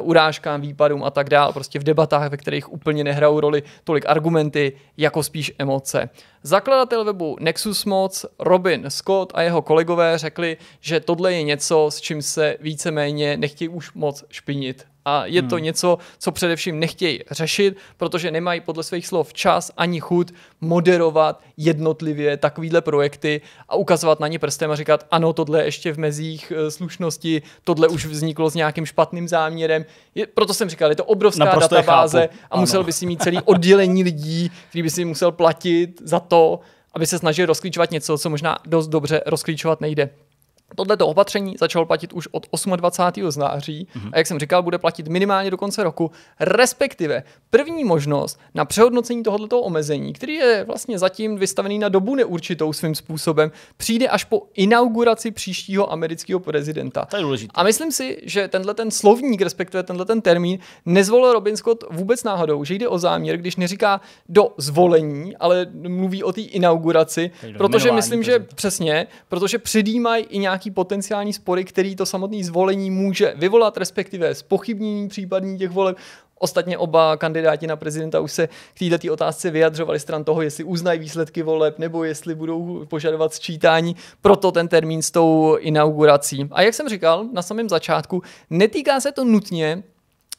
uh, urážkám, výpadům a tak dále. Prostě v debatách, ve kterých úplně nehrajou roli tolik argumenty, jako spíš emoce. Zakladatel webu Nexus Mods, Robin Scott a jeho kolegové řekli, že tohle je něco, s čím se víceméně nechtějí už moc špinit a je hmm. to něco, co především nechtějí řešit, protože nemají podle svých slov čas ani chuť moderovat jednotlivě takovýhle projekty a ukazovat na ně prstem a říkat, ano, tohle ještě v mezích eh, slušnosti, tohle už vzniklo s nějakým špatným záměrem. Je, proto jsem říkal, je to obrovská Naprosto databáze a ano. musel by si mít celý oddělení lidí, který by si musel platit za to, aby se snažil rozklíčovat něco, co možná dost dobře rozklíčovat nejde to opatření začalo platit už od 28. září mm-hmm. a jak jsem říkal, bude platit minimálně do konce roku, respektive první možnost na přehodnocení tohoto omezení, který je vlastně zatím vystavený na dobu neurčitou svým způsobem, přijde až po inauguraci příštího amerického prezidenta. To je důležité. A myslím si, že tenhle ten slovník, respektive tenhle ten termín, nezvolil Robin Scott vůbec náhodou, že jde o záměr, když neříká do zvolení, ale mluví o té inauguraci, protože myslím, prezidenta. že přesně, protože předjímají i nějaký nějaký potenciální spory, který to samotné zvolení může vyvolat, respektive zpochybnění případní těch voleb. Ostatně oba kandidáti na prezidenta už se k této otázce vyjadřovali stran toho, jestli uznají výsledky voleb nebo jestli budou požadovat sčítání. Proto ten termín s tou inaugurací. A jak jsem říkal na samém začátku, netýká se to nutně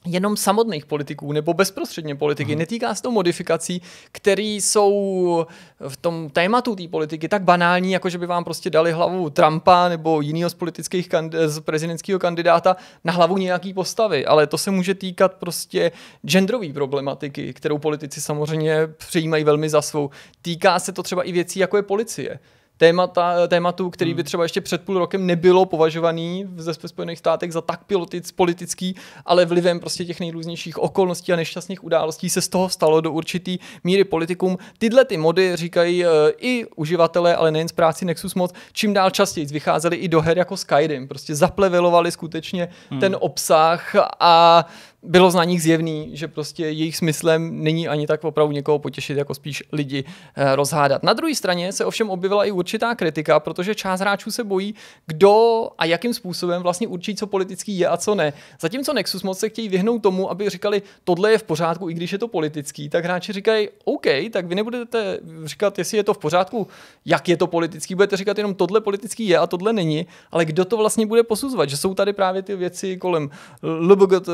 jenom samotných politiků nebo bezprostředně politiky. Hmm. Netýká se to modifikací, které jsou v tom tématu té politiky tak banální, jako že by vám prostě dali hlavu Trumpa nebo jiného z politických kand- z prezidentského kandidáta na hlavu nějaký postavy. Ale to se může týkat prostě genderové problematiky, kterou politici samozřejmě přijímají velmi za svou. Týká se to třeba i věcí, jako je policie témata, tématu, který hmm. by třeba ještě před půl rokem nebylo považovaný ze Spojených státech za tak pilotic, politický, ale vlivem prostě těch nejrůznějších okolností a nešťastných událostí se z toho stalo do určitý míry politikum. Tyhle ty mody říkají eh, i uživatelé, ale nejen z práci Nexus Mod, čím dál častěji vycházely i do her jako Skyrim. Prostě zaplevelovali skutečně hmm. ten obsah a bylo z nich zjevný, že prostě jejich smyslem není ani tak opravdu někoho potěšit, jako spíš lidi eh, rozhádat. Na druhé straně se ovšem objevila i určitá kritika, protože část hráčů se bojí, kdo a jakým způsobem vlastně určí, co politický je a co ne. Zatímco Nexus moc se chtějí vyhnout tomu, aby říkali, tohle je v pořádku, i když je to politický, tak hráči říkají, OK, tak vy nebudete říkat, jestli je to v pořádku, jak je to politický, budete říkat jenom tohle politický je a tohle není, ale kdo to vlastně bude posuzovat, že jsou tady právě ty věci kolem LBGT,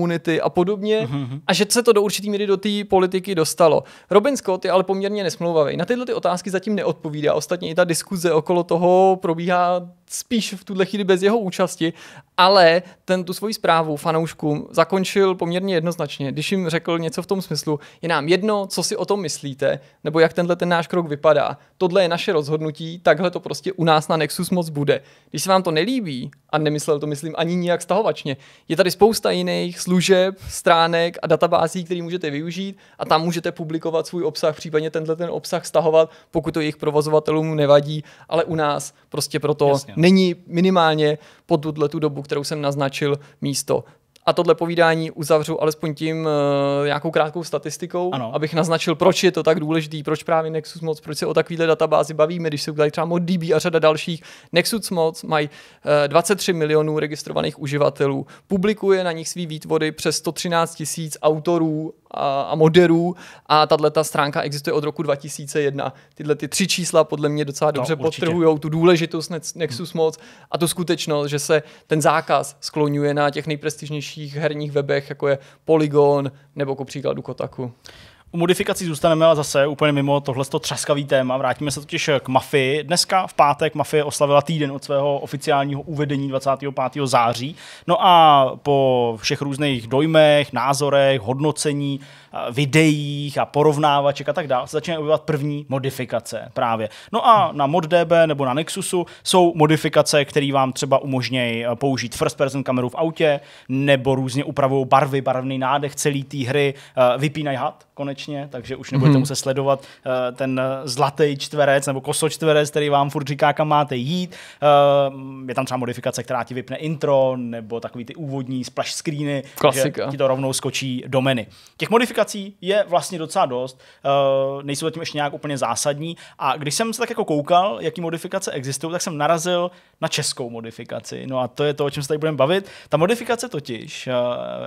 komunity a podobně. Mm-hmm. A že se to do určitý míry do té politiky dostalo. Robin Scott je ale poměrně nesmlouvavý. Na tyhle ty otázky zatím neodpovídá. Ostatně i ta diskuze okolo toho probíhá spíš v tuhle chvíli bez jeho účasti, ale ten tu svoji zprávu fanouškům zakončil poměrně jednoznačně, když jim řekl něco v tom smyslu, je nám jedno, co si o tom myslíte, nebo jak tenhle ten náš krok vypadá. Tohle je naše rozhodnutí, takhle to prostě u nás na Nexus moc bude. Když se vám to nelíbí, a nemyslel to myslím ani nijak stahovačně, je tady spousta jiných služeb, stránek a databází, které můžete využít a tam můžete publikovat svůj obsah, případně tenhle ten obsah stahovat, pokud to jejich provozovatelům nevadí, ale u nás prostě proto Jasně, no není minimálně po tuto tu dobu, kterou jsem naznačil, místo a tohle povídání uzavřu alespoň tím uh, nějakou krátkou statistikou, ano. abych naznačil, proč je to tak důležitý, proč právě Nexus Moc, proč se o takovéhle databázi bavíme, když se udělají třeba ModDB a řada dalších. Nexus Moc mají uh, eh, 23 milionů registrovaných uživatelů, publikuje na nich svý výtvory přes 113 tisíc autorů a, a moderů a tahle ta stránka existuje od roku 2001. Tyhle ty tři čísla podle mě docela no, dobře no, podtrhují tu důležitost Nexus hmm. a tu skutečnost, že se ten zákaz skloňuje na těch nejprestižnějších nejrůznějších herních webech, jako je Polygon nebo ku příkladu Kotaku. U modifikací zůstaneme, ale zase úplně mimo tohle třaskavý téma. Vrátíme se totiž k Mafii. Dneska v pátek Mafie oslavila týden od svého oficiálního uvedení 25. září. No a po všech různých dojmech, názorech, hodnocení, videích a porovnávaček a tak dále se začínají objevovat první modifikace právě. No a na ModDB nebo na Nexusu jsou modifikace, které vám třeba umožňují použít first person kameru v autě, nebo různě upravují barvy, barevný nádech celé té hry, vypínají hat konečně konečně, takže už nebudete hmm. muset sledovat uh, ten eh, zlatý čtverec nebo kosočtverec, který vám furt říká, kam máte jít. Uh, je tam třeba modifikace, která ti vypne intro nebo takový ty úvodní splash screeny, Klasika. že ti to rovnou skočí do menu. Těch modifikací je vlastně docela dost, uh, nejsou zatím ještě nějak úplně zásadní a když jsem se tak jako koukal, jaký modifikace existují, tak jsem narazil na českou modifikaci. No a to je to, o čem se tady budeme bavit. Ta modifikace totiž uh,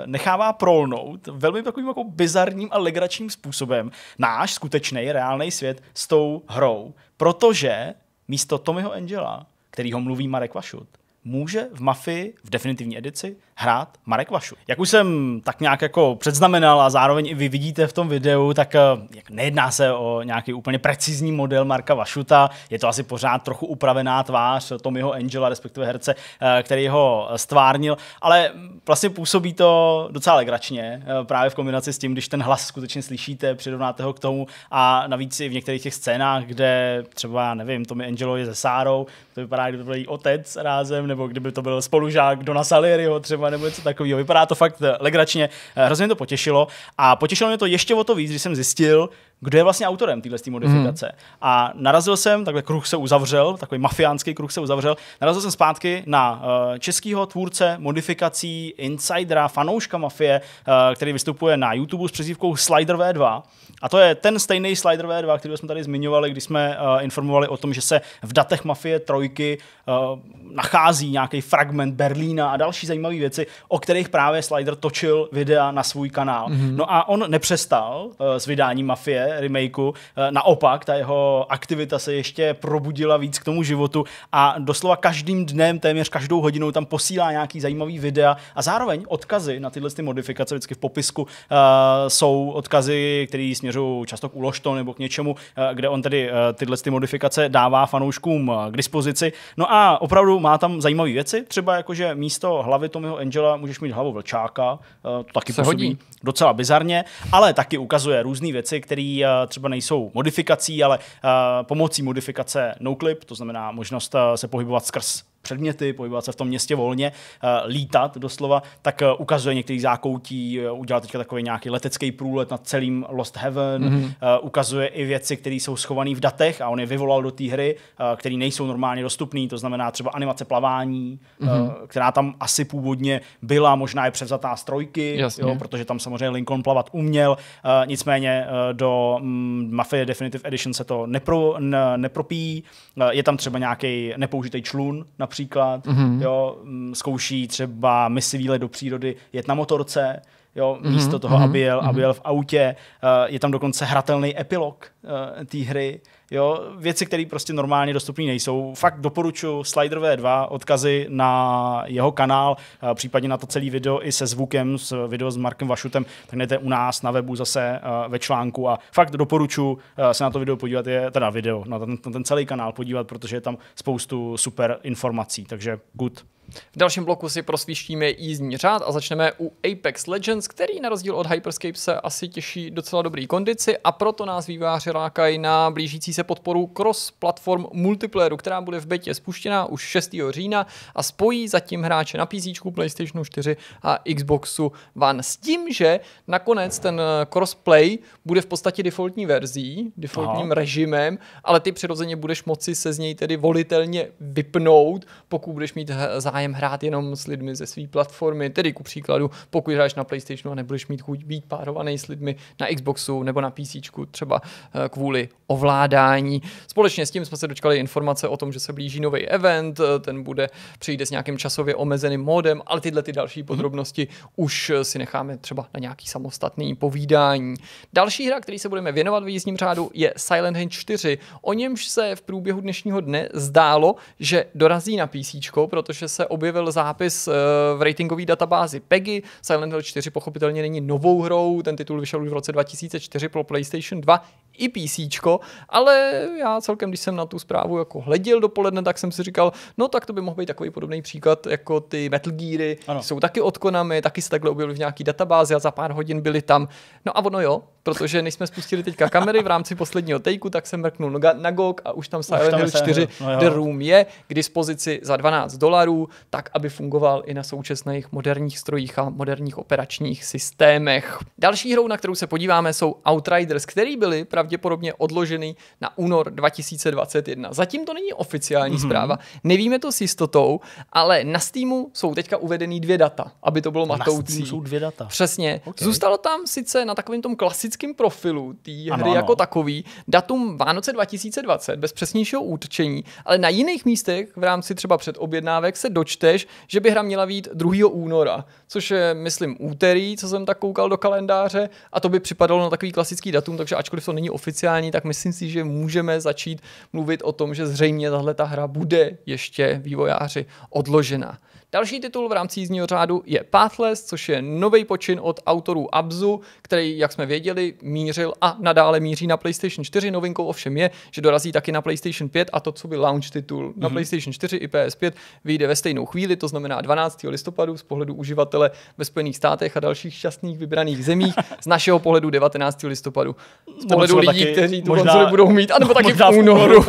nechává prolnout velmi takovým jako bizarním a legračním způsobem způsobem náš skutečný, reálný svět s tou hrou. Protože místo Tommyho Angela, který ho mluví Marek Vašut, může v Mafii v definitivní edici hrát Marek Vašu. Jak už jsem tak nějak jako předznamenal a zároveň i vy vidíte v tom videu, tak eh, jak nejedná se o nějaký úplně precizní model Marka Vašuta, je to asi pořád trochu upravená tvář Tomiho Angela, respektive herce, eh, který ho stvárnil, ale vlastně působí to docela legračně, eh, právě v kombinaci s tím, když ten hlas skutečně slyšíte, přirovnáte ho k tomu a navíc i v některých těch scénách, kde třeba, nevím, Tommy Angelo je se Sárou, to vypadá, kdyby byl její otec rázem, nebo kdyby to byl spolužák Dona Salieriho třeba třeba nebo něco takového. Vypadá to fakt eh, legračně, eh, hrozně to potěšilo a potěšilo mě to ještě o to víc, když jsem zjistil, kdo je vlastně autorem téhle modifikace. Mm. A narazil jsem, takhle kruh se uzavřel, takový mafiánský kruh se uzavřel, narazil jsem zpátky na uh, eh, českého tvůrce modifikací, insidera, fanouška mafie, uh, který vystupuje na YouTube s přezdívkou Slider V2. A to je ten stejný Slider V2, který jsme tady zmiňovali, když jsme uh, informovali o tom, že se v datech mafie trojky uh, nachází nějaký fragment Berlína a další zajímavé věci, o kterých právě Slider točil videa na svůj kanál. Mm. No a on nepřestal uh, s vydáním mafie, remakeu. Eh, naopak, ta jeho aktivita se ještě probudila víc k tomu životu a doslova každým dnem, téměř každou hodinou tam posílá nějaký zajímavý videa a zároveň odkazy na tyhle ty modifikace vždycky v popisku uh, jsou odkazy, které směřují často k uložto nebo k něčemu, uh, kde on tedy uh, tyhle ty modifikace dává fanouškům k dispozici. No a opravdu má tam zajímavé věci, třeba jakože místo hlavy Tommyho Angela můžeš mít hlavu vlčáka, to taky se hodí. docela bizarně, ale taky ukazuje různé věci, které Eh, třeba nejsou modifikací, ale eh, pomocí modifikace noclip, to znamená možnost eh, se pohybovat skrz předměty, pohybovat se v tom městě volně, eh, lítat doslova, tak eh, ukazuje některý zákoutí, eh, udělal teďka takový nějaký letecký průlet nad celým Lost Heaven, mm-hmm. ukazuje i věci, které jsou schované v datech a on je vyvolal do té hry, které nejsou normálně dostupné, to znamená třeba animace plavání, mm-hmm. která tam asi původně byla, možná je převzatá z trojky, jo, protože tam samozřejmě Lincoln plavat uměl, nicméně do mm, Mafia Definitive Edition se to nepro, nepropíjí, je tam třeba nějaký nepoužitý člun, například například, mm-hmm. jo, mm, zkouší třeba misi výlet do přírody, jet na motorce, jo, mm-hmm. místo toho, mm-hmm. aby, jel, mhm. aby jel v mhm. autě. Uh, je tam dokonce hratelný epilog uh, té hry, Jo, věci, které prostě normálně dostupné nejsou. Fakt doporučuji Slider V2, odkazy na jeho kanál, eh, případně na to celý video i se zvukem, s eh, video s Markem Vašutem, tak najdete u nás na webu zase eh, ve článku a fakt doporučuji se na to video podívat, je teda video, na ten, na ten celý kanál podívat, protože je tam spoustu super informací, takže good. V dalším bloku si prosvíštíme jízdní řád a začneme u Apex Legends, který na rozdíl od Hyperscape se asi těší docela dobrý kondici a proto nás výváři lákají na blížící se podporu cross-platform multiplayeru, která bude v betě spuštěná už 6. října a spojí zatím hráče na PC, PlayStationu 4 a Xboxu One. S tím, že nakonec ten crossplay bude v podstatě defaultní verzí, defaultním Aha. režimem, ale ty přirozeně budeš moci se z něj tedy volitelně vypnout, pokud budeš mít zájem zájem hrát jenom s lidmi ze své platformy, tedy ku příkladu, pokud hráš na PlayStationu a nebudeš mít chuť být párovaný s lidmi na Xboxu nebo na PC, třeba eh, kvůli ovládání. Společně s tím jsme se dočkali informace o tom, že se blíží nový event, eh, ten bude přijde s nějakým časově omezeným módem, ale tyhle ty další mhm. podrobnosti mm-hmm. už eh, si necháme třeba na nějaký samostatný povídání. Další hra, který se budeme věnovat v jízdním řádu, je Silent Hill 4. O němž se v průběhu dnešního dne zdálo, že dorazí na PC, protože se se objevil zápis eh, v ratingové databázi PEGI. Silent Hill 4 pochopitelně není novou hrou, ten titul vyšel už v roce 2004 pro PlayStation 2 i PC, ale já celkem, když jsem na tu zprávu jako hleděl dopoledne, tak jsem si říkal, no tak to by mohl být takový podobný příklad jako ty Metal Geary, jsou taky od Konami, taky se takhle objevily v nějaký databázi a za pár hodin byly tam. No a ono jo, protože než jsme spustili teďka kamery v rámci posledního takeu, tak jsem mrknul na, na GOG a už tam Silent Hill 4 no The Room je k dispozici za 12 dolarů, tak aby fungoval i na současných moderních strojích a moderních operačních systémech. Další hrou, na kterou se podíváme, jsou Outriders, který byly pravděpodobně odloženy na únor 2021. Zatím to není oficiální mm-hmm. zpráva, nevíme to s jistotou, ale na Steamu jsou teďka uvedený dvě data, aby to bylo matoucí. Na Steamu jsou dvě data. Přesně. Okay. Zůstalo tam sice na takovém tom klasickém statistickém profilu té hry ano, ano. jako takový datum Vánoce 2020 bez přesnějšího určení, ale na jiných místech v rámci třeba předobjednávek se dočteš, že by hra měla být 2. února, což je, myslím, úterý, co jsem tak koukal do kalendáře, a to by připadalo na takový klasický datum, takže ačkoliv to není oficiální, tak myslím si, že můžeme začít mluvit o tom, že zřejmě tahle ta hra bude ještě vývojáři odložena. Další titul v rámci jízdního řádu je Pathless, což je nový počin od autorů Abzu, který, jak jsme věděli, mířil a nadále míří na PlayStation 4. Novinkou ovšem je, že dorazí taky na PlayStation 5 a to, co by launch titul mm-hmm. na mhm. PlayStation 4 i PS5, vyjde ve stejnou chvíli, to znamená 12. listopadu z pohledu uživatele ve Spojených státech a dalších šťastných vybraných zemích, z našeho pohledu 19. listopadu. Z pohledu lidí, taky, kteří tu možná, konzoli budou mít, anebo taky v únoru.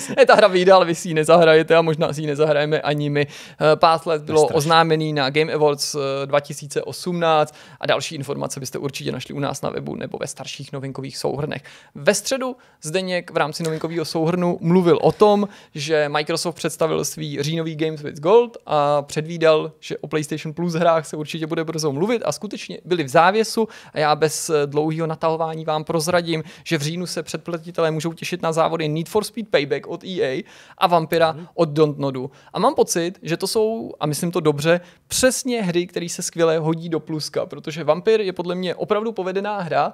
ta hra vyjde, ale vy si ji nezahrajete a možná si ji nezahrajeme ani my. Eh, Pathless bylo oznámený na Game Awards 2018 eh, a další informace byste určitě našli u nás na webu nebo ve starších novinkových souhrnech. Ve středu Zdeněk v rámci novinkového souhrnu mluvil o tom, že Microsoft představil svý říjnový Games with Gold a předvídal, že o PlayStation Plus hrách se určitě bude brzo mluvit a skutečně byli v závěsu a já bez eh, dlouhého natahování vám prozradím, že v říjnu se předplatitelé můžou těšit na závody Need for Speed Payback od EA a Vampira mhm. od Dontnodu. A mám pocit, že to jsou, a myslím to dobře, přesně hry, které se skvěle hodí do pluska, protože Vampir je podle mě opravdu povedená hra,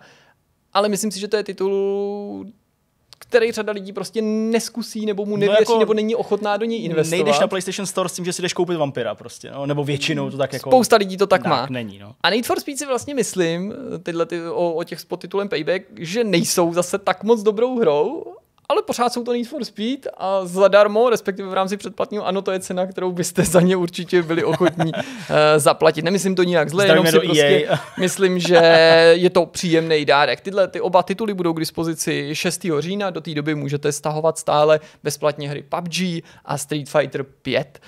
ale myslím si, že to je titul, který řada lidí prostě neskusí, nebo mu no nevěří, no jako nebo není ochotná do něj investovat. Nejdeš na PlayStation Store s tím, že si jdeš koupit vampira prostě, no? nebo většinou to tak jako... Spousta lidí to tak, tak má. Není, no. A Need for Speed si vlastně myslím, tyhle ty, o, o těch s podtitulem Payback, že nejsou zase tak moc dobrou hrou, ale pořád jsou to Need for Speed a zadarmo, respektive v rámci předplatního, ano, to je cena, kterou byste za ně určitě byli ochotní uh, zaplatit. Nemyslím to nijak zle, Zdravíme jenom si prostě e myslím, že je to příjemný dárek. Tyhle ty oba tituly budou k dispozici 6. října, do té doby můžete stahovat stále bezplatně hry PUBG a Street Fighter 5.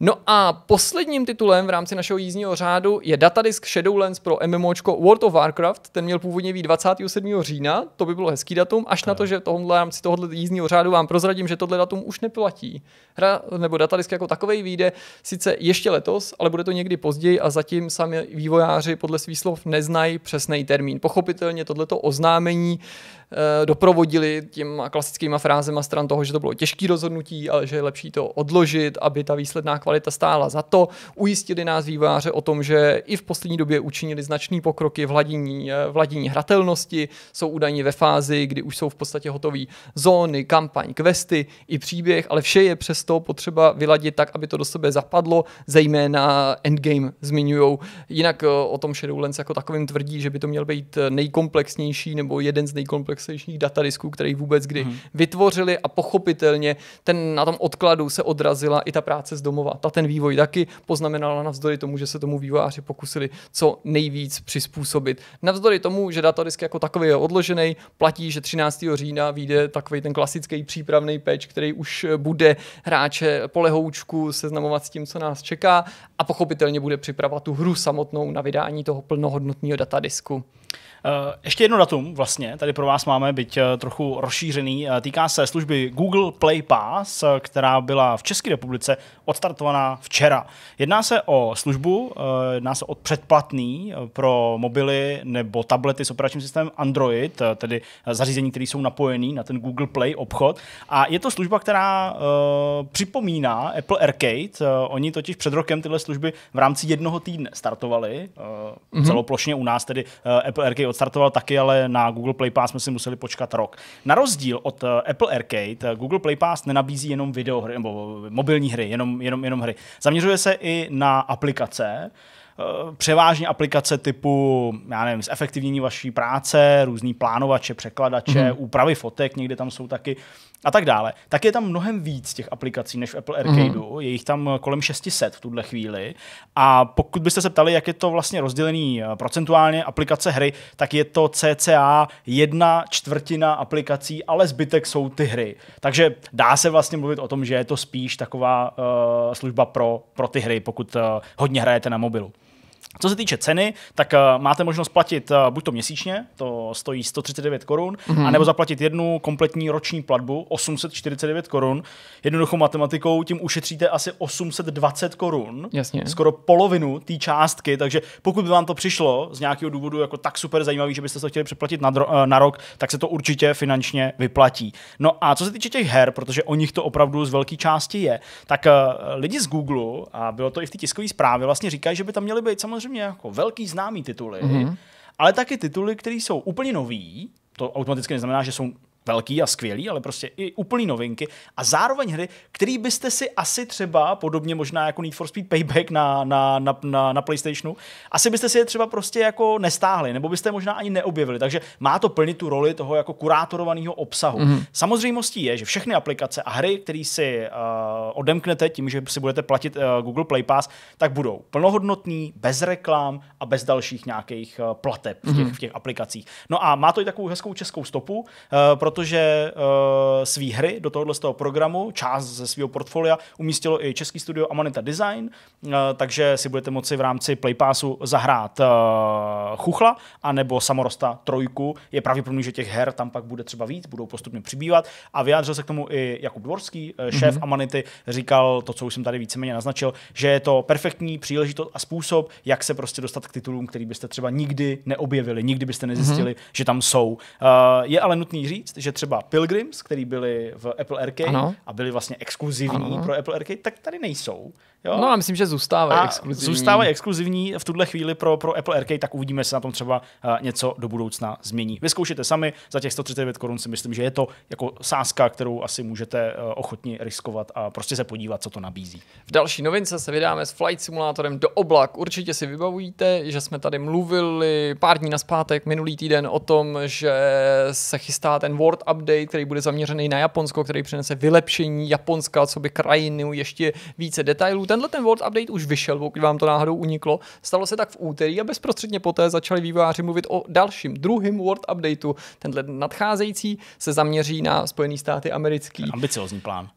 No a posledním titulem v rámci našeho jízdního řádu je datadisk Shadowlands pro MMOčko World of Warcraft. Ten měl původně být 27. října, to by bylo hezký datum, až tak. na to, že tohle, v rámci tohohle jízdního řádu vám prozradím, že tohle datum už neplatí. Hra nebo datadisk jako takový vyjde sice ještě letos, ale bude to někdy později a zatím sami vývojáři podle svých slov neznají přesný termín. Pochopitelně tohleto oznámení eh, doprovodili těma klasickýma frázema stran toho, že to bylo těžký rozhodnutí, ale že je lepší to odložit, aby ta výsledná kvalita stála za to. Ujistili nás výváře o tom, že i v poslední době učinili značný pokroky v hladění, eh, v hladění hratelnosti, jsou údajně ve fázi, kdy už jsou v podstatě hotové zóny, kampaň, questy i příběh, ale vše je přesto potřeba vyladit tak, aby to do sebe zapadlo, zejména endgame zmiňujou. Jinak eh, o tom Shadowlands jako takovým tvrdí, že by to měl být nejkomplexnější nebo jeden z nejkomplexnějších datadisků, který vůbec kdy hmm. vytvořili a pochopitelně ten na tom odkladu se odrazila i ta práce z domova ta ten vývoj taky poznamenala navzdory tomu, že se tomu vývojáři pokusili co nejvíc přizpůsobit. Navzdory tomu, že datadisk jako takový je odložený, platí, že 13. října vyjde takový ten klasický přípravný patch, který už bude hráče polehoučku seznamovat s tím, co nás čeká a pochopitelně bude připravovat tu hru samotnou na vydání toho plnohodnotného datadisku. Eh, ještě jedno datum vlastně tady pro vás máme, byť eh, trochu rozšířený. Eh, týká se služby Google Play Pass, která byla v České republice odstartovaná včera. Jedná se o službu, jedná se o předplatný pro mobily nebo tablety s operačním systémem Android, tedy zařízení, které jsou napojené na ten Google Play obchod. A je to služba, která připomíná Apple Arcade. Oni totiž před rokem tyhle služby v rámci jednoho týdne startovali mhm. celoplošně u nás, tedy Apple Apple Arcade odstartoval taky, ale na Google Play Pass jsme si museli počkat rok. Na rozdíl od eh, Apple Arcade, eh, Google Play Pass nenabízí jenom videohry, nebo eh, mobilní hry, jenom, jenom, jenom hry. Zaměřuje se i na aplikace, převážně aplikace typu, já nevím, zefektivnění vaší práce, různý plánovače, překladače, mm-hmm. úpravy fotek, někde tam jsou taky a tak dále, tak je tam mnohem víc těch aplikací než v Apple mhm. Arcadeu. Mm. Je jich tam eh, kolem 600 v tuhle chvíli. A pokud byste se ptali, jak je to vlastně rozdělený eh, procentuálně aplikace hry, tak je to cca jedna čtvrtina aplikací, ale zbytek jsou ty hry. Takže dá se vlastně mluvit o tom, že je to spíš taková uh, služba pro, pro ty hry, pokud uh, hodně hrajete na mobilu. Co se týče ceny, tak uh, máte možnost platit uh, eh, buď to měsíčně, to stojí 139 korun, mm-hmm. anebo zaplatit jednu kompletní roční platbu 849 korun. Jednoduchou matematikou tím ušetříte asi 820 korun, skoro polovinu té částky, takže pokud by vám to přišlo z nějakého důvodu jako tak super zajímavý, že byste to chtěli přeplatit na, dro- eh, na rok, tak se to určitě finančně vyplatí. No a co se týče těch her, protože o nich to opravdu z velké části je, tak uh, lidi z Google, a bylo to i v té tiskové zprávě, vlastně říkají, že by tam měly být samozřejmě samozřejmě jako velký známý tituly, mm-hmm. ale taky tituly, které jsou úplně nový, to automaticky neznamená, že jsou velký a skvělý, ale prostě i úplný novinky a zároveň hry, který byste si asi třeba, podobně možná jako Need for Speed Payback na, na, na, na, na Playstationu, asi byste si je třeba prostě jako nestáhli, nebo byste možná ani neobjevili, takže má to plnit tu roli toho jako kurátorovaného obsahu. Mm-hmm. Samozřejmostí je, že všechny aplikace a hry, které si uh, odemknete tím, že si budete platit uh, Google Play Pass, tak budou plnohodnotný, bez reklam a bez dalších nějakých uh, plateb v těch, mm-hmm. v těch aplikacích. No a má to i takovou hezkou českou stopu, uh, proto protože uh, svý hry do tohohle z toho programu, část ze svého portfolia, umístilo i český studio Amanita Design, uh, takže si budete moci v rámci Playpassu zahrát uh, Chuchla a nebo Samorosta trojku. Je pravděpodobný, že těch her tam pak bude třeba víc, budou postupně přibývat a vyjádřil se k tomu i Jakub Dvorský, šéf mm-hmm. Amanity, říkal to, co už jsem tady víceméně naznačil, že je to perfektní příležitost a způsob, jak se prostě dostat k titulům, který byste třeba nikdy neobjevili, nikdy byste nezjistili, mm-hmm. že tam jsou. Uh, je ale nutný říct, že že třeba Pilgrims, který byli v Apple Arcade ano. a byli vlastně exkluzivní ano. pro Apple Arcade, tak tady nejsou. Jo? No a myslím, že zůstává exkluzivní. Zůstává exkluzivní v tuhle chvíli pro, pro Apple Arcade, tak uvidíme, se na tom třeba eh, něco do budoucna změní. Vyzkoušete sami, za těch 139 korun si myslím, že je to jako sázka, kterou asi můžete eh, ochotně riskovat a prostě se podívat, co to nabízí. V další novince se vydáme s Flight Simulatorem do oblak. Určitě si vybavujete, že jsme tady mluvili pár dní na zpátek minulý týden o tom, že se chystá ten World Update, který bude zaměřený na Japonsko, který přinese vylepšení Japonska, co by krajinu, ještě více detailů Tenhle ten World Update už vyšel, pokud vám to náhodou uniklo. Stalo se tak v úterý a bezprostředně poté začali vývojáři mluvit o dalším, druhém World Updateu. Tenhle nadcházející se zaměří na Spojené státy americký. Ambiciozní plán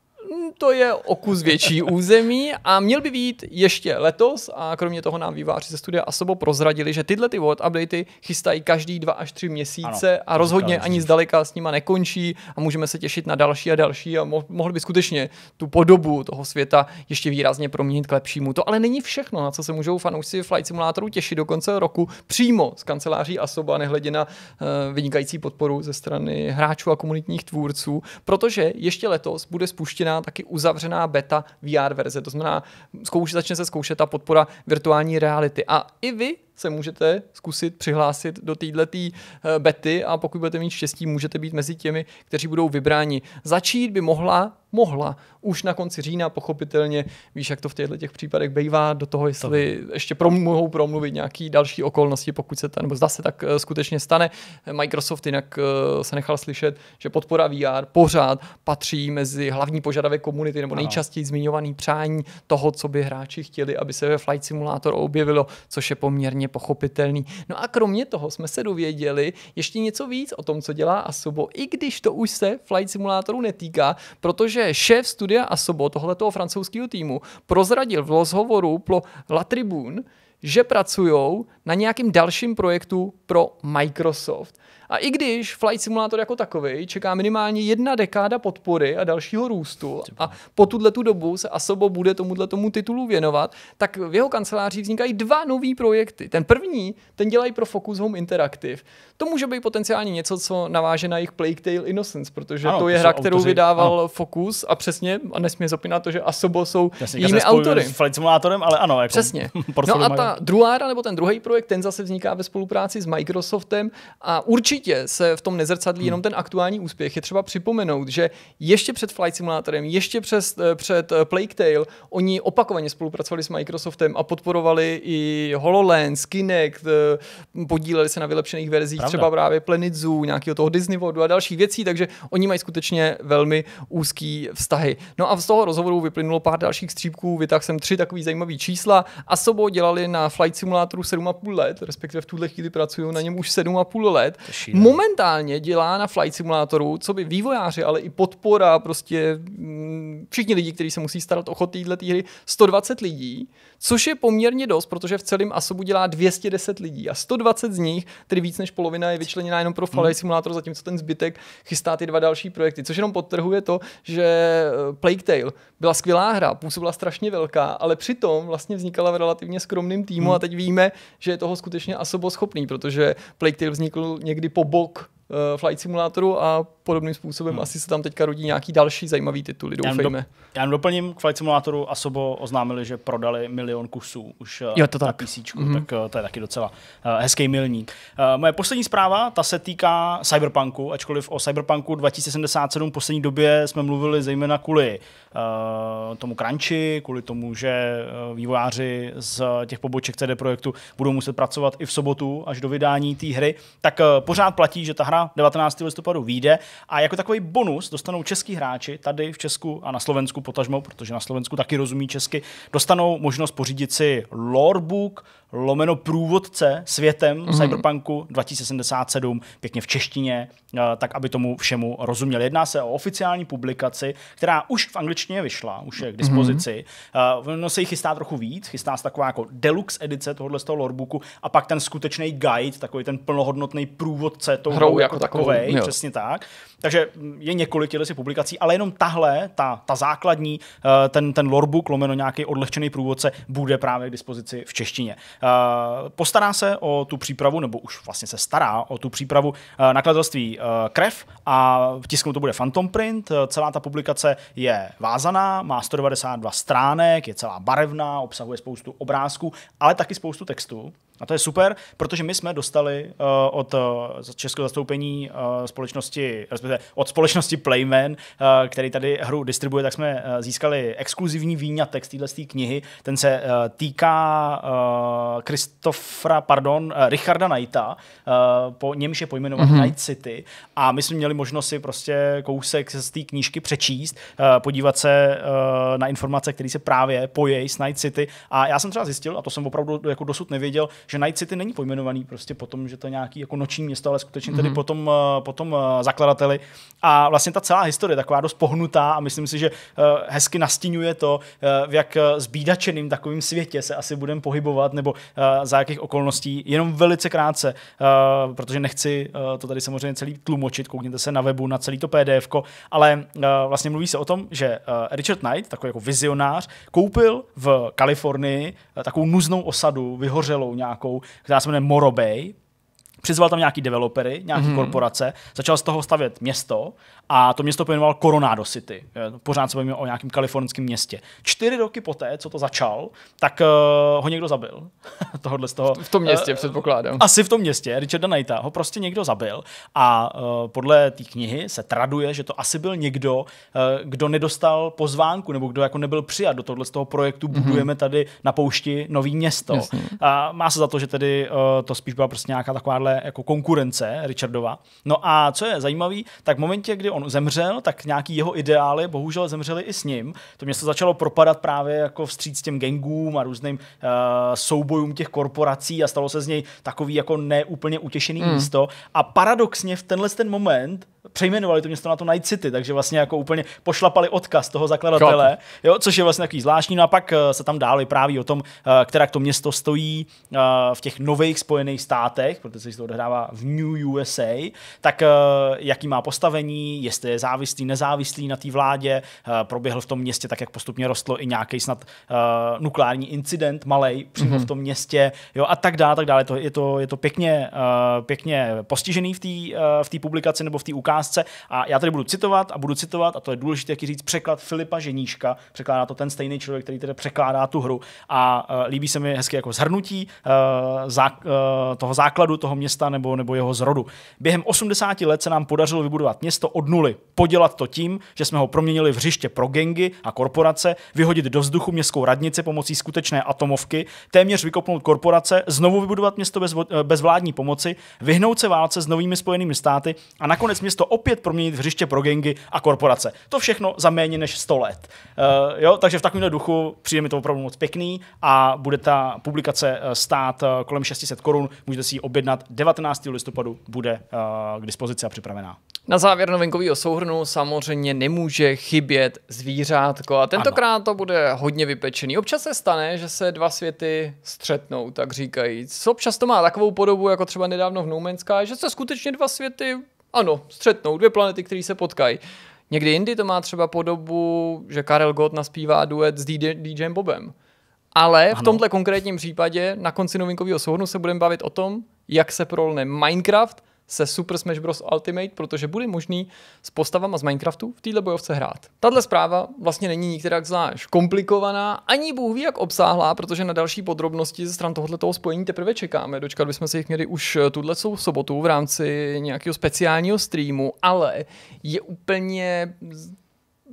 to je o kus větší území a měl by být ještě letos a kromě toho nám výváři ze studia Asobo prozradili, že tyhle ty world updaty chystají každý dva až tři měsíce ano, a rozhodně ani vždy. zdaleka s nima nekončí a můžeme se těšit na další a další a mo- mohli by skutečně tu podobu toho světa ještě výrazně proměnit k lepšímu. To ale není všechno, na co se můžou fanoušci Flight Simulatoru těšit do konce roku přímo z kanceláří Asoba, nehledě na uh, vynikající podporu ze strany hráčů a komunitních tvůrců, protože ještě letos bude spuštěná taky taky uzavřená beta VR verze, to znamená, zkouši, začne se zkoušet ta podpora virtuální reality. A i vy se můžete zkusit přihlásit do této eh, bety a pokud budete mít štěstí, můžete být mezi těmi, kteří budou vybráni. Začít by mohla mohla už na konci října, pochopitelně, víš, jak to v těchto těch případech bývá, do toho, jestli to. ještě prom- mohou promluvit nějaké další okolnosti, pokud se to, nebo zda se tak eh, skutečně stane. Microsoft jinak eh, se nechal slyšet, že podpora VR pořád patří mezi hlavní požadavek komunity nebo nejčastěji zmiňovaný přání toho, co by hráči chtěli, aby se ve Flight Simulator objevilo, což je poměrně pochopitelný. No a kromě toho jsme se dověděli ještě něco víc o tom, co dělá Asobo, i když to už se Flight Simulatoru netýká, protože že šéf studia Asobo tohoto francouzského týmu prozradil v rozhovoru pro La Tribune, že pracují na nějakém dalším projektu pro Microsoft. A i když Flight Simulator jako takový čeká minimálně jedna dekáda podpory a dalšího růstu a po tuhle tu dobu se Asobo bude tomuhle tomu titulu věnovat, tak v jeho kanceláři vznikají dva nový projekty. Ten první, ten dělají pro Focus Home Interactive. To může být potenciálně něco, co naváže na jejich Plague Tale Innocence, protože ano, to je hra, hra, kterou vydával ano. Focus a přesně, a nesmí zapínat to, že Asobo jsou Jasně, jiné autory. S Flight Simulatorem, ale ano. Jako přesně. No a ta druhá nebo ten druhý projekt, ten zase vzniká ve spolupráci s Microsoftem a určitě určitě se v tom nezrcadlí hmm. jenom ten aktuální úspěch. Je třeba připomenout, že ještě před Flight Simulatorem, ještě přes, eh, před eh, Plague Tale, oni opakovaně spolupracovali s Microsoftem a podporovali i HoloLens, Kinect, eh, podíleli se na vylepšených verzích Pravda. třeba právě Zoo, nějakého toho Disney Worldu a dalších věcí, takže oni mají skutečně velmi úzký vztahy. No a z toho rozhovoru vyplynulo pár dalších střípků, vytáhl jsem tři takový zajímavý čísla. a Asobo dělali na Flight Simulatoru 7,5 let, respektive v tuhle chvíli pracují na něm už 7,5 let. Ne? momentálně dělá na Flight Simulatoru, co by vývojáři, ale i podpora, prostě mm, všichni lidi, kteří se musí starat o chod této hry, 120 lidí, což je poměrně dost, protože v celém ASOBu dělá 210 lidí a 120 z nich, tedy víc než polovina, je vyčleněná jenom pro Flight mhm. Simulator, zatímco ten zbytek chystá ty dva další projekty, což jenom podtrhuje to, že eh, Plague Tale byla skvělá hra, působila strašně velká, ale přitom vlastně vznikala v relativně skromném týmu hmm. a teď víme, že je toho skutečně ASOBO schopný, protože Plague Tale vznikl někdy po bok Eh, flight Simulatoru a podobným způsobem hmm. asi se tam teďka rodí nějaký další zajímavý tituly, doufejme. Já, do, já doplním k Flight Simulatoru Asobo oznámili, že prodali milion kusů už eh, jo, to tak. PC, mm-hmm. tak eh, to je taky docela hezký milník. Moje poslední zpráva, ta se týká Cyberpunku, ačkoliv o Cyberpunku 2077 v poslední době jsme mluvili zejména kvůli Eh, tomu kranči, kvůli tomu, že eh, vývojáři z těch poboček CD Projektu budou muset pracovat i v sobotu až do vydání té hry, tak eh, pořád platí, že ta hra 19. listopadu vyjde a jako takový bonus dostanou český hráči tady v Česku a na Slovensku potažmo, protože na Slovensku taky rozumí česky, dostanou možnost pořídit si lorebook, lomeno průvodce světem mm-hmm. Cyberpunku 2077, pěkně v češtině, eh, tak aby tomu všemu rozuměli. Jedná se o oficiální publikaci, která už v angličtině vyšla, už je k mhm. dispozici. Mm-hmm. Ono se jich chystá trochu víc, chystá se taková jako deluxe edice tohohle z toho lorebooku a pak ten skutečný guide, takový ten plnohodnotný průvodce tou hrou jako, jako takový, přesně tak. Takže mm, je několik těchto publikací, ale jenom tahle, ta, ta základní, eh, ten, ten lorebook, lomeno nějaký odlehčený průvodce, bude právě k dispozici v češtině. Eh, postará se o tu přípravu, nebo už vlastně se stará o tu přípravu eh, nakladatelství eh, Krev a v tisku to bude Phantom Print. Celá ta publikace je vázaná, má 192 stránek, je celá barevná, obsahuje spoustu obrázků, ale taky spoustu textů. A to je super, protože my jsme dostali uh, od uh, českého zastoupení uh, společnosti, respektive od společnosti Playman, uh, který tady hru distribuje, tak jsme uh, získali exkluzivní výňatek z téhle knihy. Ten se uh, týká uh, Kristofra, pardon, uh, Richarda Knighta, uh, po němž je pojmenovat mm-hmm. Night City. A my jsme měli možnost si prostě kousek z té knížky přečíst, uh, podívat se uh, na informace, které se právě pojejí s Night City. A já jsem třeba zjistil, a to jsem opravdu jako dosud nevěděl, že Night City není pojmenovaný prostě potom, že to je nějaký jako noční město, ale skutečně mm-hmm. potom, eh, potom eh, zakladateli. A vlastně ta celá historie taková dost pohnutá a myslím si, že eh, hezky nastínuje to, v jak zbídačeným takovým světě se asi budeme pohybovat nebo za jakých okolností. Jenom velice krátce, protože nechci to tady samozřejmě celý tlumočit, koukněte se na webu, na celý to PDF, ale vlastně mluví se o tom, že Richard Knight, takový jako vizionář, koupil v Kalifornii takovou nuznou osadu, vyhořelou nějak nějakou, která se jmenuje Morobej, přizval tam nějaký developery, nějaké mm-hmm. korporace, začal z toho stavět město a to město pojmenoval Coronado City. Eh, pořád se bavíme o nějakém kalifornském městě. Čtyři roky poté, co to začal, tak uh, ho někdo zabil. Tohle z toho, v tom městě, uh, předpokládám. Asi v tom městě, Richarda Knighta, ho prostě někdo zabil a uh, podle té knihy se traduje, že to asi byl někdo, uh, kdo nedostal pozvánku nebo kdo jako nebyl přijat do tohle z toho projektu mm-hmm. Budujeme tady na poušti nový město. A má se za to, že tedy uh, to spíš byla prostě nějaká takováhle jako konkurence Richardova. No a co je zajímavé, tak v momentě, kdy on on zemřel, tak nějaký jeho ideály bohužel zemřely i s ním. To město začalo propadat právě jako vstříc těm gangům a různým uh, soubojům těch korporací a stalo se z něj takový jako neúplně utěšený mm. místo. A paradoxně v tenhle ten moment přejmenovali to město na to Night City, takže vlastně jako úplně pošlapali odkaz toho zakladatele, jo, což je vlastně takový zvláštní. No a pak eh, se tam dál vypráví o tom, eh, která to město stojí v těch nových spojených státech, protože se to odehrává v New USA, tak jaký má postavení, jestli je závislý, nezávislý na té vládě. Eh, proběhl v tom městě, tak jak postupně rostlo, i nějaký snad uh, nukleární incident malý přímo mm-hmm. v mhm. tom městě, jo, a tak dále, tak dále. To, je, to, je to pěkně, uh, pěkně postižený v té uh, v publikaci nebo v té ukázce. A já tady budu citovat a budu citovat, a to je důležité, jak říct, překlad Filipa Ženíška, překládá to ten stejný člověk, který tedy překládá tu hru. A uh, líbí se mi hezky jako zhrnutí uh, zá, uh, toho základu toho města nebo, nebo jeho zrodu. Během 80 let se nám podařilo vybudovat město od nuly. Podělat to tím, že jsme ho proměnili v hřiště pro gengy a korporace, vyhodit do vzduchu městskou radnici pomocí skutečné atomovky, téměř vykopnout korporace, znovu vybudovat město bez, eh, bez vládní pomoci, vyhnout se válce s novými spojenými státy a nakonec město opět proměnit v hřiště pro gengy a korporace. To všechno za méně než 100 let. Uh, jo, takže v takovém duchu přijde mi to opravdu moc pěkný a bude ta publikace eh, stát kolem 600 korun. Můžete si ji objednat. 19. listopadu bude uh, k dispozici a připravená. Na závěr novinkového souhrnu samozřejmě nemůže chybět zvířátko a tentokrát ano. to bude hodně vypečený. Občas se stane, že se dva světy střetnou, tak říkají. Občas to má takovou podobu, jako třeba nedávno v Noumenská, že se skutečně dva světy, ano, střetnou, dvě planety, které se potkají. Někdy jindy to má třeba podobu, že Karel Gott naspívá duet s DJ, Bobem. Ale ano. v tomhle konkrétním případě na konci novinkového souhrnu se budeme bavit o tom, jak se prolne Minecraft – se Super Smash Bros. Ultimate, protože bude možný s postavama z Minecraftu v této bojovce hrát. Tahle zpráva vlastně není nikterak zvlášť komplikovaná, ani bůh ví jak obsáhlá, protože na další podrobnosti ze stran tohoto spojení teprve čekáme. Dočkat bychom se jich měli už eh, tuhle sobotu v rámci nějakého speciálního streamu, ale je úplně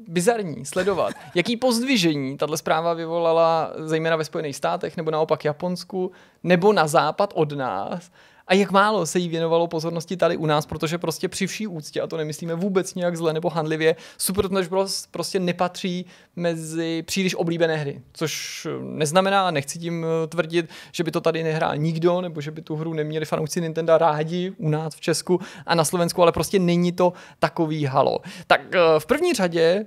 bizarní sledovat, jaký pozdvižení tato zpráva vyvolala zejména ve Spojených státech, nebo naopak Japonsku, nebo na západ od nás a jak málo se jí věnovalo pozornosti tady u nás, protože prostě při vší úctě, a to nemyslíme vůbec nějak zle nebo handlivě, Super Smash Bros. prostě nepatří mezi příliš oblíbené hry, což eh, neznamená, nechci tím eh, tvrdit, že by to tady nehrál nikdo, nebo že by tu hru neměli fanoušci Nintendo rádi u nás v Česku a na Slovensku, ale prostě není to takový halo. Tak eh, v první řadě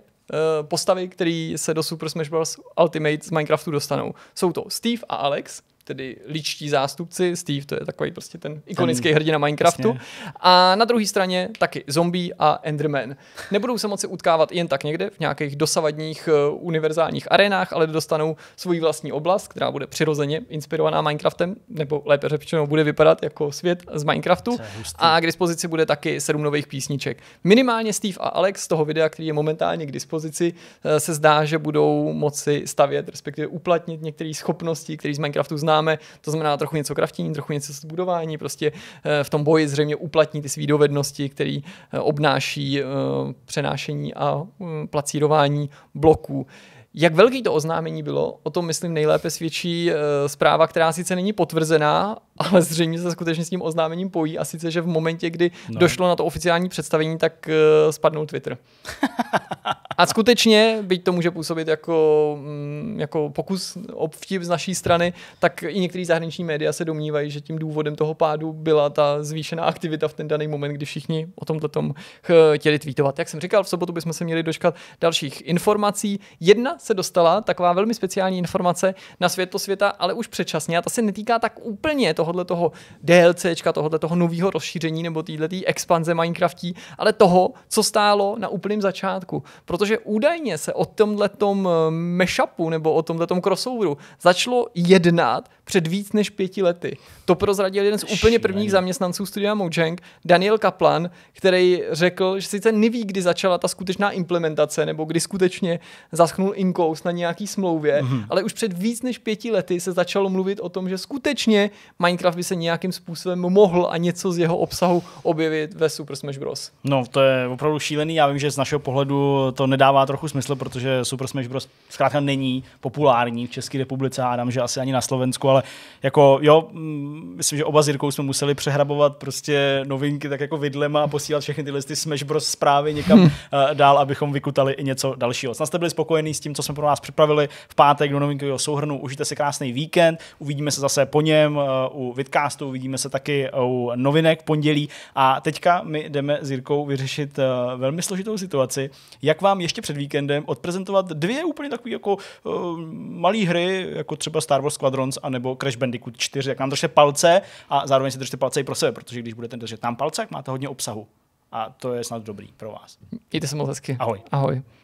postavy, které se do Super Smash Bros. Ultimate z Minecraftu dostanou. Jsou to Steve a Alex, tedy ličtí zástupci, Steve to je takový prostě ten ikonický ten, hrdina Minecraftu, jasně. a na druhé straně taky zombie a Enderman. Nebudou se moci utkávat jen tak někde v nějakých dosavadních uh, univerzálních arenách, ale dostanou svoji vlastní oblast, která bude přirozeně inspirovaná Minecraftem, nebo lépe řečeno bude vypadat jako svět z Minecraftu. A k dispozici bude taky sedm nových písniček. Minimálně Steve a Alex z toho videa, který je momentálně k dispozici, eh, se zdá, že budou moci stavět, respektive uplatnit některé schopnosti, které z Minecraftu znám děláme, to znamená trochu něco kraftění, trochu něco zbudování, prostě eh, v tom boji zřejmě uplatní ty své dovednosti, které eh, obnáší eh, přenášení a mm, placírování bloků. Jak velký to oznámení bylo, o tom myslím nejlépe svědčí zpráva, která sice není potvrzená, ale zřejmě se skutečně s tím oznámením pojí. A sice, že v momentě, kdy no. došlo na to oficiální představení, tak spadnul Twitter. A skutečně, byť to může působit jako, mm, jako pokus obtip z naší strany, tak i některé zahraniční média se domnívají, že tím důvodem toho pádu byla ta zvýšená aktivita v ten daný moment, kdy všichni o tomhle tom chtěli tweetovat. Jak jsem říkal, v sobotu bychom se měli dočkat dalších informací. Jedna se dostala, taková velmi speciální informace na světlo světa, ale už předčasně. A ta se netýká tak úplně tohohle toho DLCčka, tohohle toho nového rozšíření nebo téhle expanze Minecraftí, ale toho, co stálo na úplném začátku. Protože protože údajně se o tom eh, mashupu nebo o tom crossoveru začalo jednat před víc než pěti lety. To prozradil jeden z úplně prvních zaměstnanců studia Mojang, Daniel Kaplan, který řekl, že sice neví, kdy začala ta skutečná implementace, nebo kdy skutečně zaschnul inkous na nějaký smlouvě, mm-hmm. ale už před víc než pěti lety se začalo mluvit o tom, že skutečně Minecraft by se nějakým způsobem mohl a něco z jeho obsahu objevit ve Super Smash Bros. No, to je opravdu šílený. Já vím, že z našeho pohledu to nedá dává trochu smysl, protože Super Smash Bros. zkrátka není populární v České republice, dám, že asi ani na Slovensku, ale jako jo, mm, myslím, že oba s Jirkou jsme museli přehrabovat prostě novinky tak jako vidlema a posílat všechny ty listy Smash Bros. zprávy někam hmm. dál, abychom vykutali i něco dalšího. Snad jste byli spokojení s tím, co jsme pro vás připravili v pátek do novinkového souhrnu. Užijte si krásný víkend, uvidíme se zase po něm eh, u Vidcastu, uvidíme se taky u novinek v pondělí a teďka my jdeme s Jirkou vyřešit eh, velmi složitou situaci, jak vám ještě před víkendem odprezentovat dvě úplně takové jako uh, malé hry, jako třeba Star Wars Squadrons a nebo Crash Bandicoot 4, jak nám držte palce a zároveň si držte palce i pro sebe, protože když budete držet tam palce, tak máte hodně obsahu. A to je snad dobrý pro vás. Mějte se moc hezky. Ahoj. Ahoj.